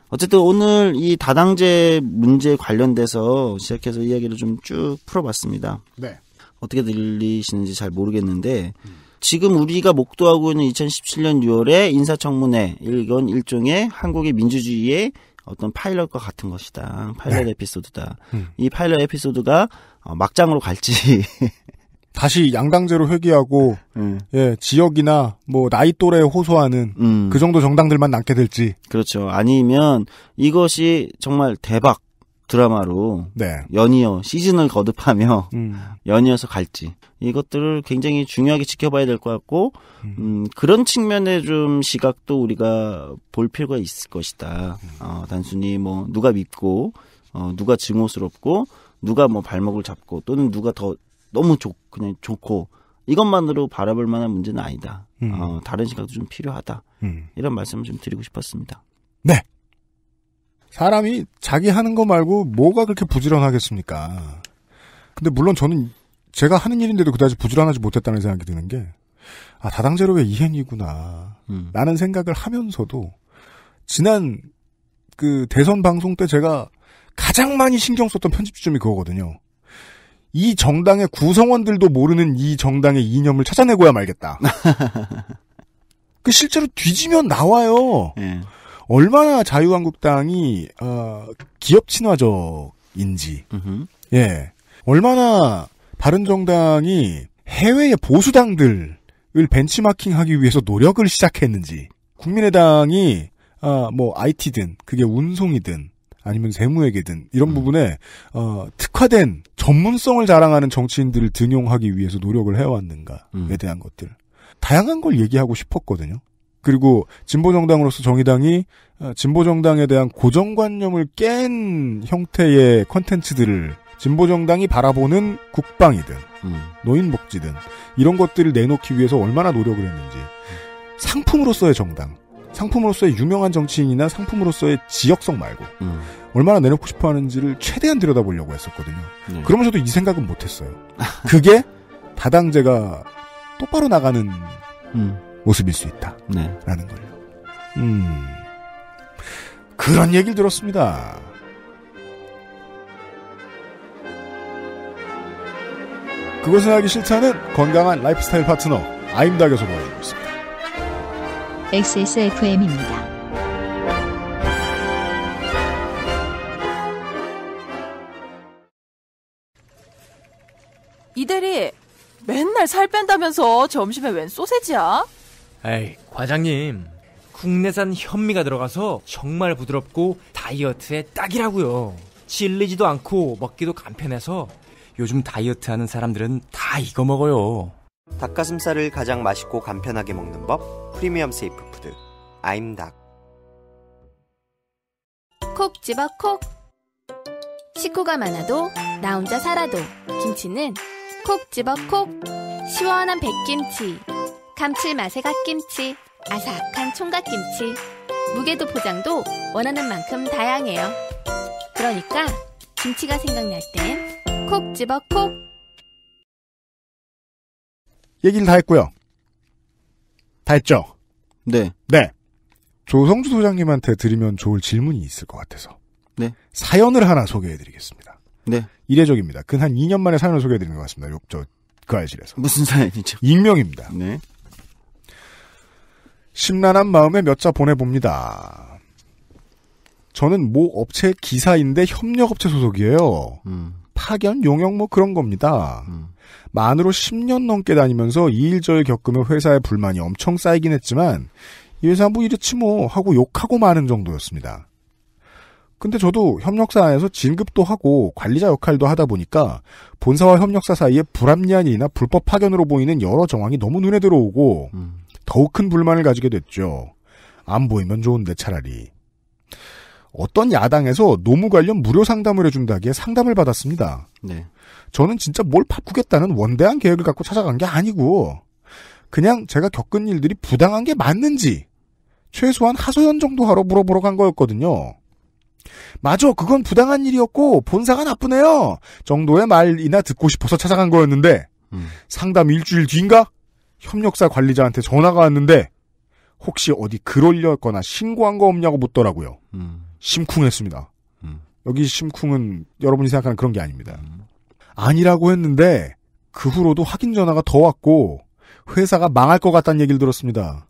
어쨌든 오늘 이 다당제 문제 관련돼서 시작해서 이야기를 좀 쭉 풀어봤습니다. 네. 어떻게 들리시는지 잘 모르겠는데 음. 지금 우리가 목도하고 있는 2017년 6월에 인사청문회 이건 일종의 한국의 민주주의의 어떤 파일럿과 같은 것이다. 파일럿 네. 에피소드다. 음. 이 파일럿 에피소드가 어, 막장으로 갈지 다시 양당제로 회귀하고 음. 예 지역이나 뭐 나이 또래에 호소하는 음. 그 정도 정당들만 남게 될지 그렇죠 아니면 이것이 정말 대박 드라마로 네. 연이어 시즌을 거듭하며 음. 연이어서 갈지 이것들을 굉장히 중요하게 지켜봐야 될 것 같고 음, 음 그런 측면의 좀 시각도 우리가 볼 필요가 있을 것이다 음. 어, 단순히 뭐 누가 믿고 어, 누가 증오스럽고 누가 뭐 발목을 잡고 또는 누가 더 너무 좋 그냥 좋고 이것만으로 바라볼 만한 문제는 아니다. 음. 어, 다른 시각도 좀 필요하다. 음. 이런 말씀을 좀 드리고 싶었습니다. 네. 사람이 자기 하는 거 말고 뭐가 그렇게 부지런하겠습니까? 근데 물론 저는 제가 하는 일인데도 그다지 부지런하지 못했다는 생각이 드는 게, 아, 다당제로 왜 이행이구나. 음. 라는 생각을 하면서도, 지난 그 대선 방송 때 제가 가장 많이 신경 썼던 편집점이 그거거든요. 이 정당의 구성원들도 모르는 이 정당의 이념을 찾아내고야 말겠다. 그 실제로 뒤지면 나와요. 네. 얼마나 자유한국당이 어, 기업 친화적인지, 예, 얼마나 바른정당이 해외의 보수당들을 벤치마킹하기 위해서 노력을 시작했는지, 국민의당이 아, 뭐 IT든 그게 운송이든 아니면 세무에게든 이런 음. 부분에 어, 특화된 전문성을 자랑하는 정치인들을 등용하기 위해서 노력을 해왔는가에 음. 대한 것들 다양한 걸 얘기하고 싶었거든요. 그리고 진보정당으로서 정의당이 어, 진보정당에 대한 고정관념을 깬 형태의 컨텐츠들을 진보정당이 바라보는 국방이든 음. 노인복지든 이런 것들을 내놓기 위해서 얼마나 노력을 했는지 음. 상품으로서의 정당 상품으로서의 유명한 정치인이나 상품으로서의 지역성 말고 음. 얼마나 내놓고 싶어 하는지를 최대한 들여다보려고 했었거든요. 네. 그러면서도 이 생각은 못했어요. 그게 다당제가 똑바로 나가는 음. 모습일 수 있다라는 네. 걸요. 음. 그런 얘기를 들었습니다. 그것을하기 싫다는 건강한 라이프스타일 파트너 아임다 교수가 해주고 있습니다. XSFM입니다. 이대리, 맨날 살 뺀다면서 점심에 웬 소세지야? 에이, 과장님. 국내산 현미가 들어가서 정말 부드럽고 다이어트에 딱이라고요. 질리지도 않고 먹기도 간편해서 요즘 다이어트하는 사람들은 다 이거 먹어요. 닭가슴살을 가장 맛있고 간편하게 먹는 법 프리미엄 세이프 푸드 아임닭 콕 집어 콕 식구가 많아도 나 혼자 살아도 김치는 콕 집어 콕 시원한 백김치 감칠맛의 갓김치 아삭한 총각김치 무게도 포장도 원하는 만큼 다양해요 그러니까 김치가 생각날 땐 콕 집어 콕 얘기를 다 했고요. 다 했죠? 네. 네. 조성주 소장님한테 드리면 좋을 질문이 있을 것 같아서. 네. 사연을 하나 소개해드리겠습니다. 네. 이례적입니다. 근 한 2년 만에 사연을 소개해드리는 것 같습니다. 요, 저, 그 알실에서. 무슨 사연이죠? 익명입니다. 네. 심란한 마음에 몇 자 보내봅니다. 저는 모 업체 기사인데 협력업체 소속이에요. 음. 파견, 용역 뭐 그런 겁니다. 음. 만으로 10년 넘게 다니면서 이 일저일 겪으며 회사에 불만이 엄청 쌓이긴 했지만 이 회사 뭐 이렇지 뭐 하고 욕하고 마는 정도였습니다. 근데 저도 협력사 안에서 진급도 하고 관리자 역할도 하다 보니까 본사와 협력사 사이에 불합리한 일이나 불법 파견으로 보이는 여러 정황이 너무 눈에 들어오고 음. 더욱 큰 불만을 가지게 됐죠. 안 보이면 좋은데 차라리. 어떤 야당에서 노무 관련 무료 상담을 해준다기에 상담을 받았습니다. 네. 저는 진짜 뭘 바꾸겠다는 원대한 계획을 갖고 찾아간 게 아니고 그냥 제가 겪은 일들이 부당한 게 맞는지 최소한 하소연 정도 하러 물어보러 간 거였거든요. 맞아, 그건 부당한 일이었고 본사가 나쁘네요. 정도의 말이나 듣고 싶어서 찾아간 거였는데 음. 상담 일주일 뒤인가 협력사 관리자한테 전화가 왔는데 혹시 어디 글 올렸거나 신고한 거 없냐고 묻더라고요. 음. 심쿵했습니다. 음. 여기 심쿵은 여러분이 생각하는 그런 게 아닙니다. 음. 아니라고 했는데 그 후로도 확인 전화가 더 왔고 회사가 망할 것 같다는 얘기를 들었습니다.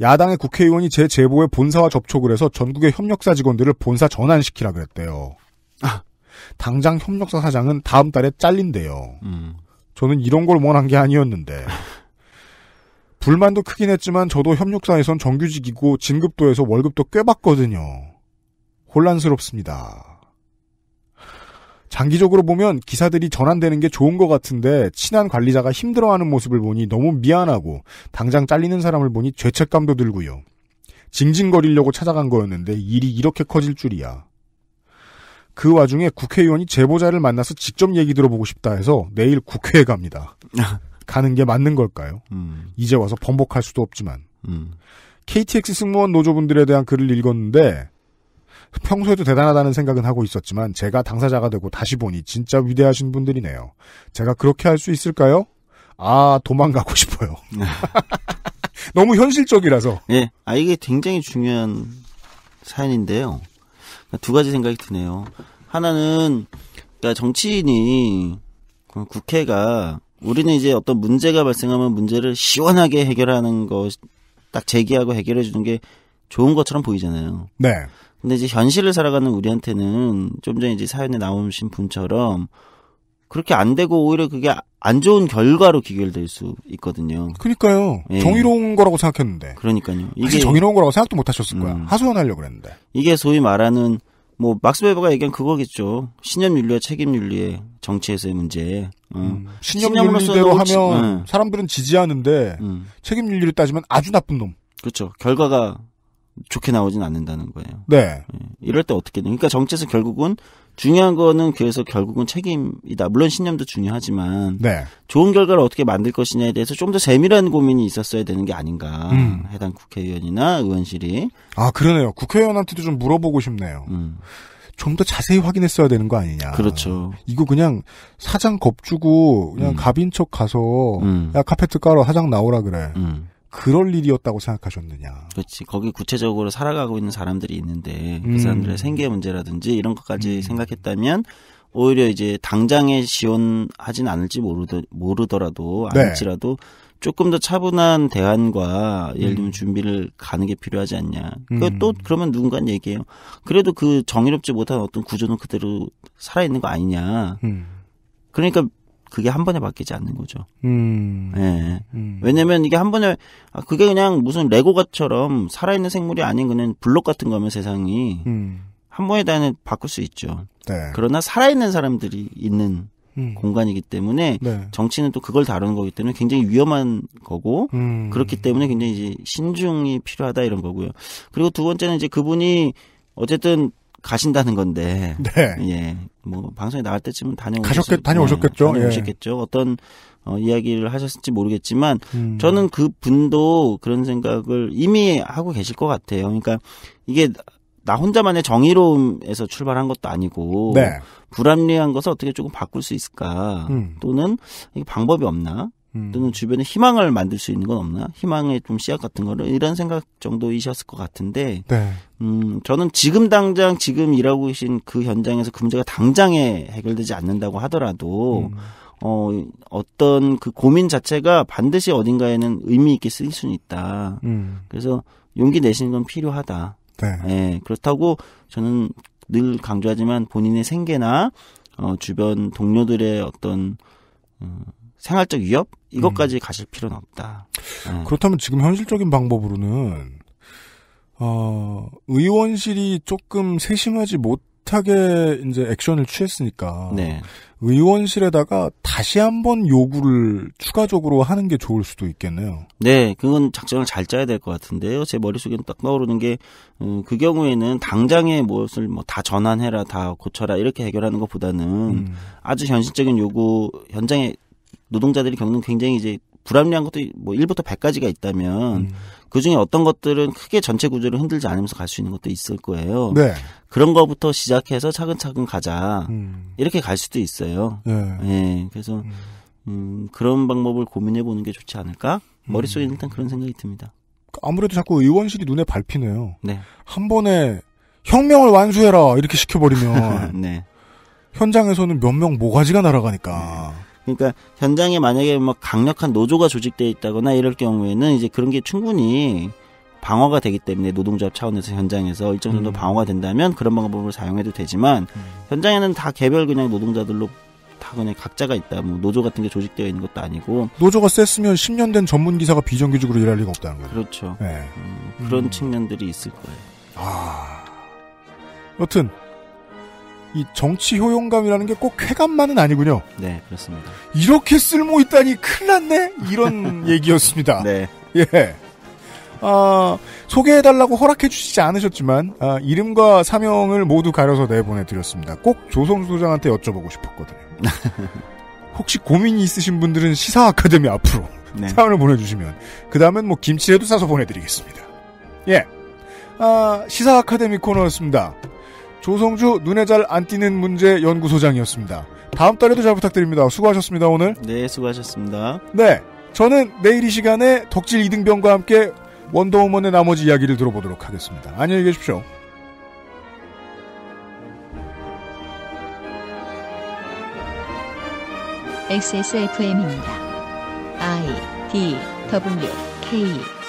야당의 국회의원이 제 제보에 본사와 접촉을 해서 전국의 협력사 직원들을 본사 전환시키라 그랬대요. 아, 당장 협력사 사장은 다음 달에 잘린대요. 음. 저는 이런 걸 원한 게 아니었는데. 불만도 크긴 했지만 저도 협력사에선 정규직이고 진급도에서 월급도 꽤 받거든요. 혼란스럽습니다. 장기적으로 보면 기사들이 전환되는 게 좋은 것 같은데 친한 관리자가 힘들어하는 모습을 보니 너무 미안하고 당장 잘리는 사람을 보니 죄책감도 들고요. 징징거리려고 찾아간 거였는데 일이 이렇게 커질 줄이야. 그 와중에 국회의원이 제보자를 만나서 직접 얘기 들어보고 싶다 해서 내일 국회에 갑니다. 가는 게 맞는 걸까요? 음. 이제 와서 번복할 수도 없지만. 음. KTX 승무원 노조분들에 대한 글을 읽었는데 평소에도 대단하다는 생각은 하고 있었지만 제가 당사자가 되고 다시 보니 진짜 위대하신 분들이네요. 제가 그렇게 할 수 있을까요? 아 도망가고 싶어요. 너무 현실적이라서. 예, 아 이게 굉장히 중요한 사연인데요. 그러니까 두 가지 생각이 드네요. 하나는 그러니까 정치인이 그 국회가 우리는 이제 어떤 문제가 발생하면 문제를 시원하게 해결하는 것 딱 제기하고 해결해 주는 게 좋은 것처럼 보이잖아요. 네. 근데 이제 현실을 살아가는 우리한테는 좀 전에 이제 사연에 나오신 분처럼 그렇게 안 되고 오히려 그게 안 좋은 결과로 귀결될 수 있거든요. 그러니까요. 예. 정의로운 거라고 생각했는데. 그러니까요. 이게 정의로운 거라고 생각도 못 하셨을 음. 거야. 하소연하려고 그랬는데. 이게 소위 말하는 뭐 막스 베버가 얘기한 그거겠죠. 신념 윤리와 책임 윤리의 정치에서의 문제. 음. 음. 신념 윤리대로 하면 네. 사람들은 지지하는데 음. 책임 윤리를 따지면 아주 나쁜 놈. 그렇죠. 결과가 좋게 나오진 않는다는 거예요. 네. 예, 이럴 때 어떻게 돼? 그러니까 정체성 결국은 중요한 거는 그래서 결국은 책임이다. 물론 신념도 중요하지만 네. 좋은 결과를 어떻게 만들 것이냐에 대해서 좀 더 세밀한 고민이 있었어야 되는 게 아닌가. 음. 해당 국회의원이나 의원실이 아 그러네요. 국회의원한테도 좀 물어보고 싶네요. 음. 좀더 자세히 확인했어야 되는 거 아니냐. 그렇죠. 이거 그냥 사장 겁주고 그냥 음. 갑인 척 가서 음. 야 카페트 깔아 사장 나오라 그래. 음. 그럴 일이었다고 생각하셨느냐. 그렇지. 거기 구체적으로 살아가고 있는 사람들이 있는데 그 음. 사람들의 생계 문제라든지 이런 것까지 음. 생각했다면 오히려 이제 당장에 지원하진 않을지 모르더, 모르더라도 네. 아닐지라도 네. 조금 더 차분한 대안과 예를 들면 음. 준비를 가는 게 필요하지 않냐. 그러니까 음. 또 그러면 누군가는 얘기해요. 그래도 그 정의롭지 못한 어떤 구조는 그대로 살아있는 거 아니냐. 음. 그러니까 그게 한 번에 바뀌지 않는 거죠. 음. 예. 음. 왜냐면 이게 한 번에 아, 그게 그냥 무슨 레고가처럼 살아있는 생물이 아닌 그냥 블록 같은 거면 세상이 음. 한 번에 다 바꿀 수 있죠. 네. 그러나 살아있는 사람들이 있는 음. 공간이기 때문에 네. 정치는 또 그걸 다루는 거기 때문에 굉장히 위험한 거고 음. 그렇기 때문에 굉장히 이제 신중이 필요하다 이런 거고요. 그리고 두 번째는 이제 그분이 어쨌든 가신다는 건데. 네. 예. 뭐 방송에 나갈 때쯤 다녀오셨겠 다녀오셨겠죠. 예, 다녀오셨겠죠. 예. 어떤 어, 이야기를 하셨을지 모르겠지만 음. 저는 그 분도 그런 생각을 이미 하고 계실 것 같아요. 그러니까 이게 나 혼자만의 정의로움에서 출발한 것도 아니고 네. 불합리한 것을 어떻게 조금 바꿀 수 있을까 음. 또는 방법이 없나 음. 또는 주변에 희망을 만들 수 있는 건 없나? 희망의 좀 씨앗 같은 거를 이런 생각 정도이셨을 것 같은데, 네. 음, 저는 지금 당장 지금 일하고 계신 그 현장에서 그 문제가 당장에 해결되지 않는다고 하더라도, 음. 어, 어떤 그 고민 자체가 반드시 어딘가에는 의미 있게 쓰일 수는 있다. 음. 그래서 용기 내시는 건 필요하다. 네. 예, 그렇다고 저는 늘 강조하지만 본인의 생계나 어, 주변 동료들의 어떤 음, 생활적 위협 이것까지 음. 가실 필요는 없다. 네. 그렇다면 지금 현실적인 방법으로는 어, 의원실이 조금 세심하지 못하게 이제 액션을 취했으니까 네. 의원실에다가 다시 한번 요구를 추가적으로 하는 게 좋을 수도 있겠네요. 네, 그건 작전을 잘 짜야 될 것 같은데요. 제 머릿속에는 딱 떠오르는 게, 음, 그 경우에는 당장에 무엇을 뭐 다 전환해라, 다 고쳐라, 이렇게 해결하는 것보다는 음. 아주 현실적인 요구, 현장에 노동자들이 겪는 굉장히 이제 불합리한 것도 뭐 1부터 100까지가 있다면 음. 그 중에 어떤 것들은 크게 전체 구조를 흔들지 않으면서 갈 수 있는 것도 있을 거예요. 네. 그런 것부터 시작해서 차근차근 가자. 음. 이렇게 갈 수도 있어요. 네. 예. 그래서 음, 음 그런 방법을 고민해 보는 게 좋지 않을까? 머릿속에 음. 일단 그런 생각이 듭니다. 아무래도 자꾸 의원실이 눈에 밟히네요. 네. 한 번에 혁명을 완수해라 이렇게 시켜버리면 네. 현장에서는 몇 명 모가지가 날아가니까. 네. 그러니까 현장에 만약에 막 뭐 강력한 노조가 조직돼 있다거나 이럴 경우에는 이제 그런 게 충분히 방어가 되기 때문에 노동조합 차원에서 현장에서 일정 정도 음. 방어가 된다면 그런 방법을 사용해도 되지만 음. 현장에는 다 개별 그냥 노동자들로 다 그냥 각자가 있다. 뭐 노조 같은 게 조직되어 있는 것도 아니고 노조가 셌으면 10년 된 전문 기사가 비정규직으로 일할 리가 없다는 거예요. 그렇죠. 네. 음, 그런 음. 측면들이 있을 거예요. 아. 여튼 이 정치 효용감이라는 게 꼭 쾌감만은 아니군요. 네, 그렇습니다. 이렇게 쓸모 있다니 큰일 났네? 이런 얘기였습니다. 네. 예. 아, 소개해달라고 허락해주시지 않으셨지만, 아, 이름과 사명을 모두 가려서 내보내드렸습니다. 꼭 조성수 소장한테 여쭤보고 싶었거든요. 혹시 고민이 있으신 분들은 시사 아카데미 앞으로 네. 사연을 보내주시면, 그 다음엔 뭐 김치라도 싸서 보내드리겠습니다. 예. 아, 시사 아카데미 코너였습니다. 조성주 눈에 잘 안 띄는 문제 연구소장이었습니다. 다음 달에도 잘 부탁드립니다. 수고하셨습니다, 오늘. 네, 수고하셨습니다. 네. 저는 내일 이 시간에 덕질 이등병과 함께 원더우먼의 나머지 이야기를 들어보도록 하겠습니다. 안녕히 계십시오. XSFM입니다. I D W K